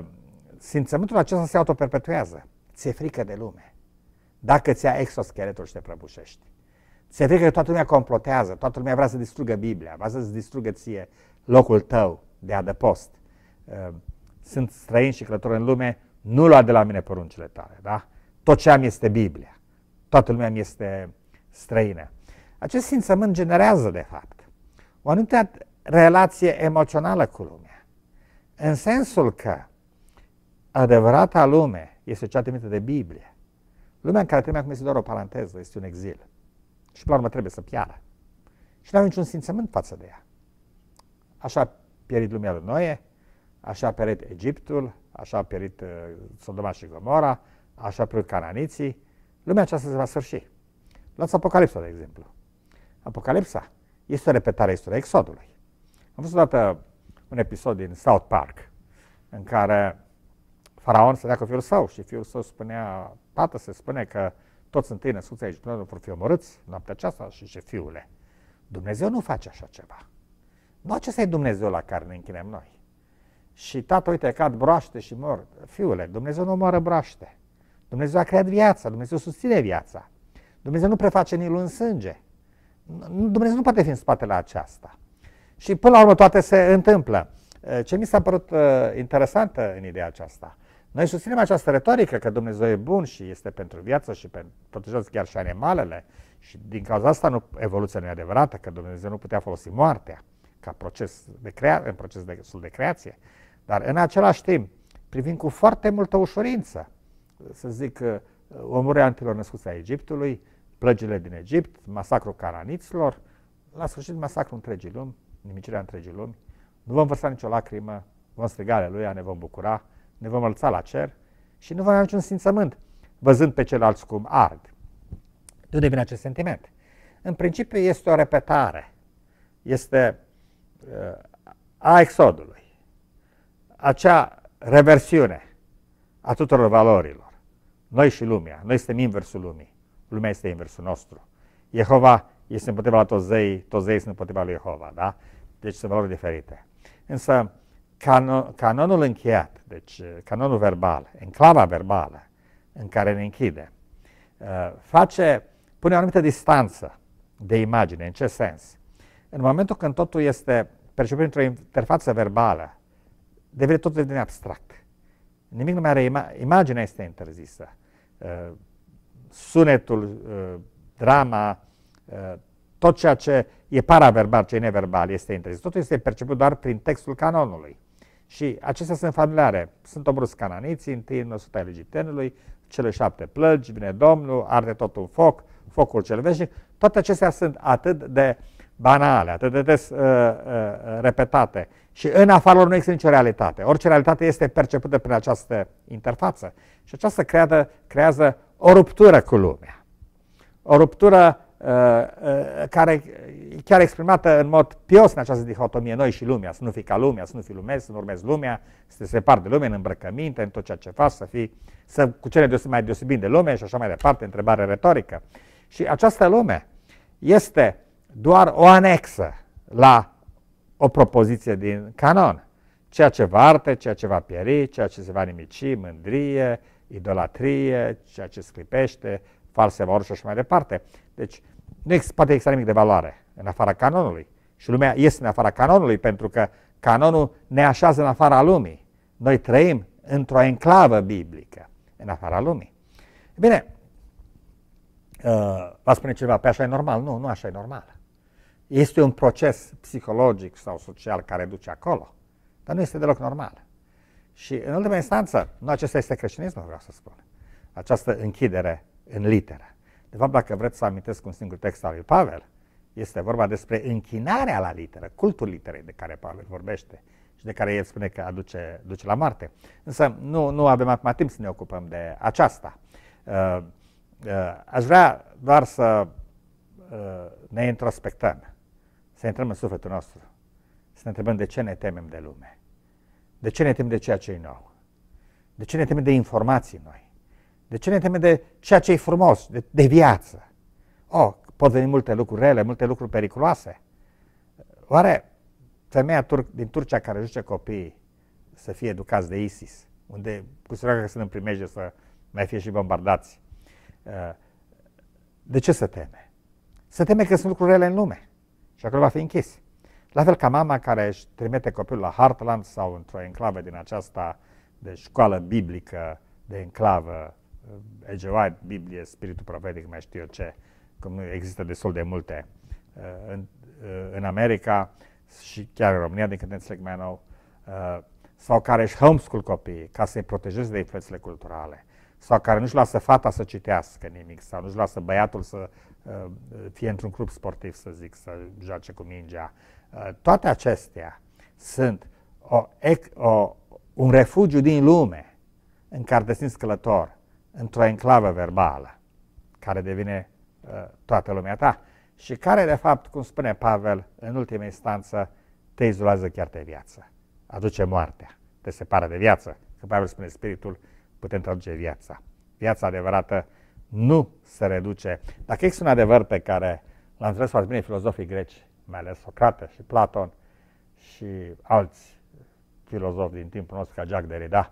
simțământul acesta se autoperpetuează. Ți-e frică de lume. Dacă ți-a exoscheletul și te prăbușești. Ți-e frică că toată lumea complotează, toată lumea vrea să distrugă Biblia, vrea să-ți distrugă ție locul tău de adăpost. Uh, sunt străini și călători în lume, nu lua de la mine poruncile tale, da? Tot ce am este Biblia. Toată lumea mi este străină. Acest simțământ generează, de fapt, o anumită relație emoțională cu lumea. În sensul că adevărata lume este cea trimită de Biblie. Lumea în care trăim acum este doar o paranteză, este un exil. Și, până la urmă, trebuie să piară. Și nu avem niciun simțământ față de ea. Așa a pierit lumea lui Noe, așa a pierit Egiptul, așa a pierit uh, Sodoma și Gomora, așa a pierit Cananiții. Lumea aceasta se va sfârși. Luați Apocalipsa, de exemplu. Apocalipsa este repetarea istoriei Exodului. Am văzut odată un episod din South Park în care faraon dea cu fiul său și fiul său spunea, tată se spune că toți întâi născuți aici, nu vor fi omorâți noaptea aceasta și ce fiule. Dumnezeu nu face așa ceva. Nu acesta e Dumnezeu la care ne închinem noi. Și tată, uite, cad broaște și mor. Fiule, Dumnezeu nu omoară broaște. Dumnezeu a creat viața, Dumnezeu susține viața. Dumnezeu nu preface nilul în sânge. Dumnezeu nu poate fi în spatele aceasta. Și până la urmă toate se întâmplă. Eh, ce mi s-a părut eh, interesantă eh, în ideea aceasta? Noi susținem această retorică că Dumnezeu e bun și este pentru viață și protejează chiar și animalele și din cauza asta nu, evoluția nu e adevărată, că Dumnezeu nu putea folosi moartea ca proces de crea, în proces de, de creație. Dar în același timp, privind cu foarte multă ușurință, să zic, omorârea antilor născuți a Egiptului, plăgile din Egipt, masacrul caraniților, la sfârșit masacrul întregii lumi, nimicirea întregii lumi. Nu vom vărsa nicio lacrimă, vom striga lui, ne vom bucura, ne vom alța la cer și nu vom avea niciun simțământ, văzând pe ceilalți cum ard. De unde vine acest sentiment? În principiu este o repetare, este uh, a exodului, acea reversiune a tuturor valorilor, noi și lumea, noi suntem inversul lumii lumea este inversul nostru. Jehova este împotriva la toți zeii, toți zeii sunt împotriva lui Jehova, da? Deci sunt valori diferite. Însă canonul încheiat, deci eh, canonul verbal, enclava verbală în care ne închide, eh, face, pune o anumită distanță de imagine. În ce sens? În momentul când totul este perceput într-o interfață verbală, devine totul din abstract. Nimic nu mai are ima- imaginea este interzisă. Eh, sunetul, uh, drama, uh, tot ceea ce e paraverbal, ce e neverbal, este interzis. Totul este perceput doar prin textul canonului. Și acestea sunt familiare. Sunt obrus cananiții, întâi în 100 egiptenului, cele șapte plăgi, vine Domnul, arde totul în foc, focul cel veșnic. Toate acestea sunt atât de banale, atât de des uh, uh, repetate. Și în afară lor nu există nicio realitate. Orice realitate este percepută prin această interfață. Și aceasta creadă, creează o ruptură cu lumea. O ruptură uh, uh, care chiar exprimată în mod pios în această dihotomie, noi și lumea, să nu fii ca lumea, să nu fii lumea să nu urmezi lumea, să te separi de lume în îmbrăcăminte, în tot ceea ce faci, să fii, să, cu cele deosebit, mai deosebit de lume și așa mai departe, întrebare retorică. Și această lume este doar o anexă la o propoziție din canon. Ceea ce va arte, ceea ce va pieri, ceea ce se va nimici, mândrie, idolatrie, ceea ce sclipește, false valori și așa mai departe. Deci nu poate exista nimic de valoare în afara canonului. Și lumea este în afara canonului pentru că canonul ne așează în afara lumii. Noi trăim într-o enclavă biblică, în afara lumii. Bine, uh, va spune cineva, pe așa e normal. Nu, nu așa e normal. Este un proces psihologic sau social care duce acolo, dar nu este deloc normal. Și în ultima instanță, nu acesta este creștinismul, vreau să spun. Această închidere în literă. De fapt, dacă vreți să amintesc un singur text al lui Pavel, este vorba despre închinarea la literă, cultul literei de care Pavel vorbește și de care el spune că aduce duce la moarte. Însă nu, nu avem acum timp să ne ocupăm de aceasta. Uh, uh, aș vrea doar să uh, ne introspectăm, să intrăm în sufletul nostru, să ne întrebăm de ce ne temem de lume de ce ne temem de ceea ce e nou? De ce ne temem de informații noi? De ce ne temem de ceea ce e frumos, de, de viață? Oh, pot veni multe lucruri rele, multe lucruri periculoase. Oare femeia tur- din Turcia care ajută copiii să fie educați de ISIS, unde cu siguranță că sunt în primejde să mai fie și bombardați, uh, de ce să teme? Să teme că sunt lucruri rele în lume și acolo va fi închis. La fel ca mama care își trimite copilul la Heartland sau într-o enclavă din aceasta de școală biblică, de enclavă, E.G. Biblie, Spiritul Profetic, mai știu eu ce, cum există destul de multe uh, în, uh, în America și chiar în România, din câte înțeleg mai nou, uh, sau care își homeschool copiii ca să-i protejeze de influențele culturale, sau care nu-și lasă fata să citească nimic, sau nu-și lasă băiatul să fie într-un club sportiv, să zic, să joace cu mingea, Uh, toate acestea sunt o, o, un refugiu din lume în care te simți călător într-o enclavă verbală care devine uh, toată lumea ta și care, de fapt, cum spune Pavel, în ultima instanță, te izolează chiar de viață. Aduce moartea, te separă de viață. Când Pavel spune spiritul, putem traduce viața. Viața adevărată nu se reduce. Dacă există un adevăr pe care l-am înțeles foarte bine filozofii greci, mai ales Socrate și Platon și alți filozofi din timpul nostru ca Jacques Derrida,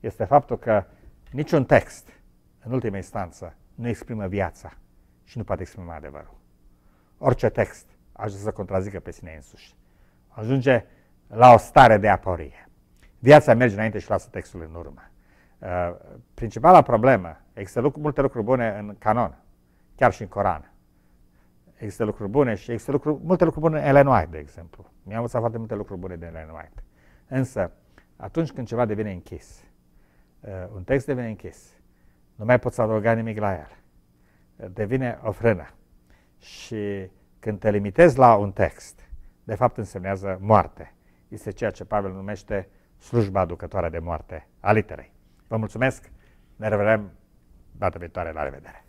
este faptul că niciun text, în ultima instanță, nu exprimă viața și nu poate exprima adevărul. Orice text ajunge să contrazică pe sine însuși. Ajunge la o stare de aporie. Viața merge înainte și lasă textul în urmă. Uh, principala problemă, există lucru, multe lucruri bune în canon, chiar și în Coran, există lucruri bune și există lucruri, multe lucruri bune în Ellen White, de exemplu. Mi-am învățat foarte multe lucruri bune din Ellen White. Însă, atunci când ceva devine închis, uh, un text devine închis, nu mai poți adăuga nimic la el. Devine o frână. Și când te limitezi la un text, de fapt însemnează moarte. Este ceea ce Pavel numește slujba aducătoare de moarte a literei. Vă mulțumesc, ne revedem data viitoare, la revedere!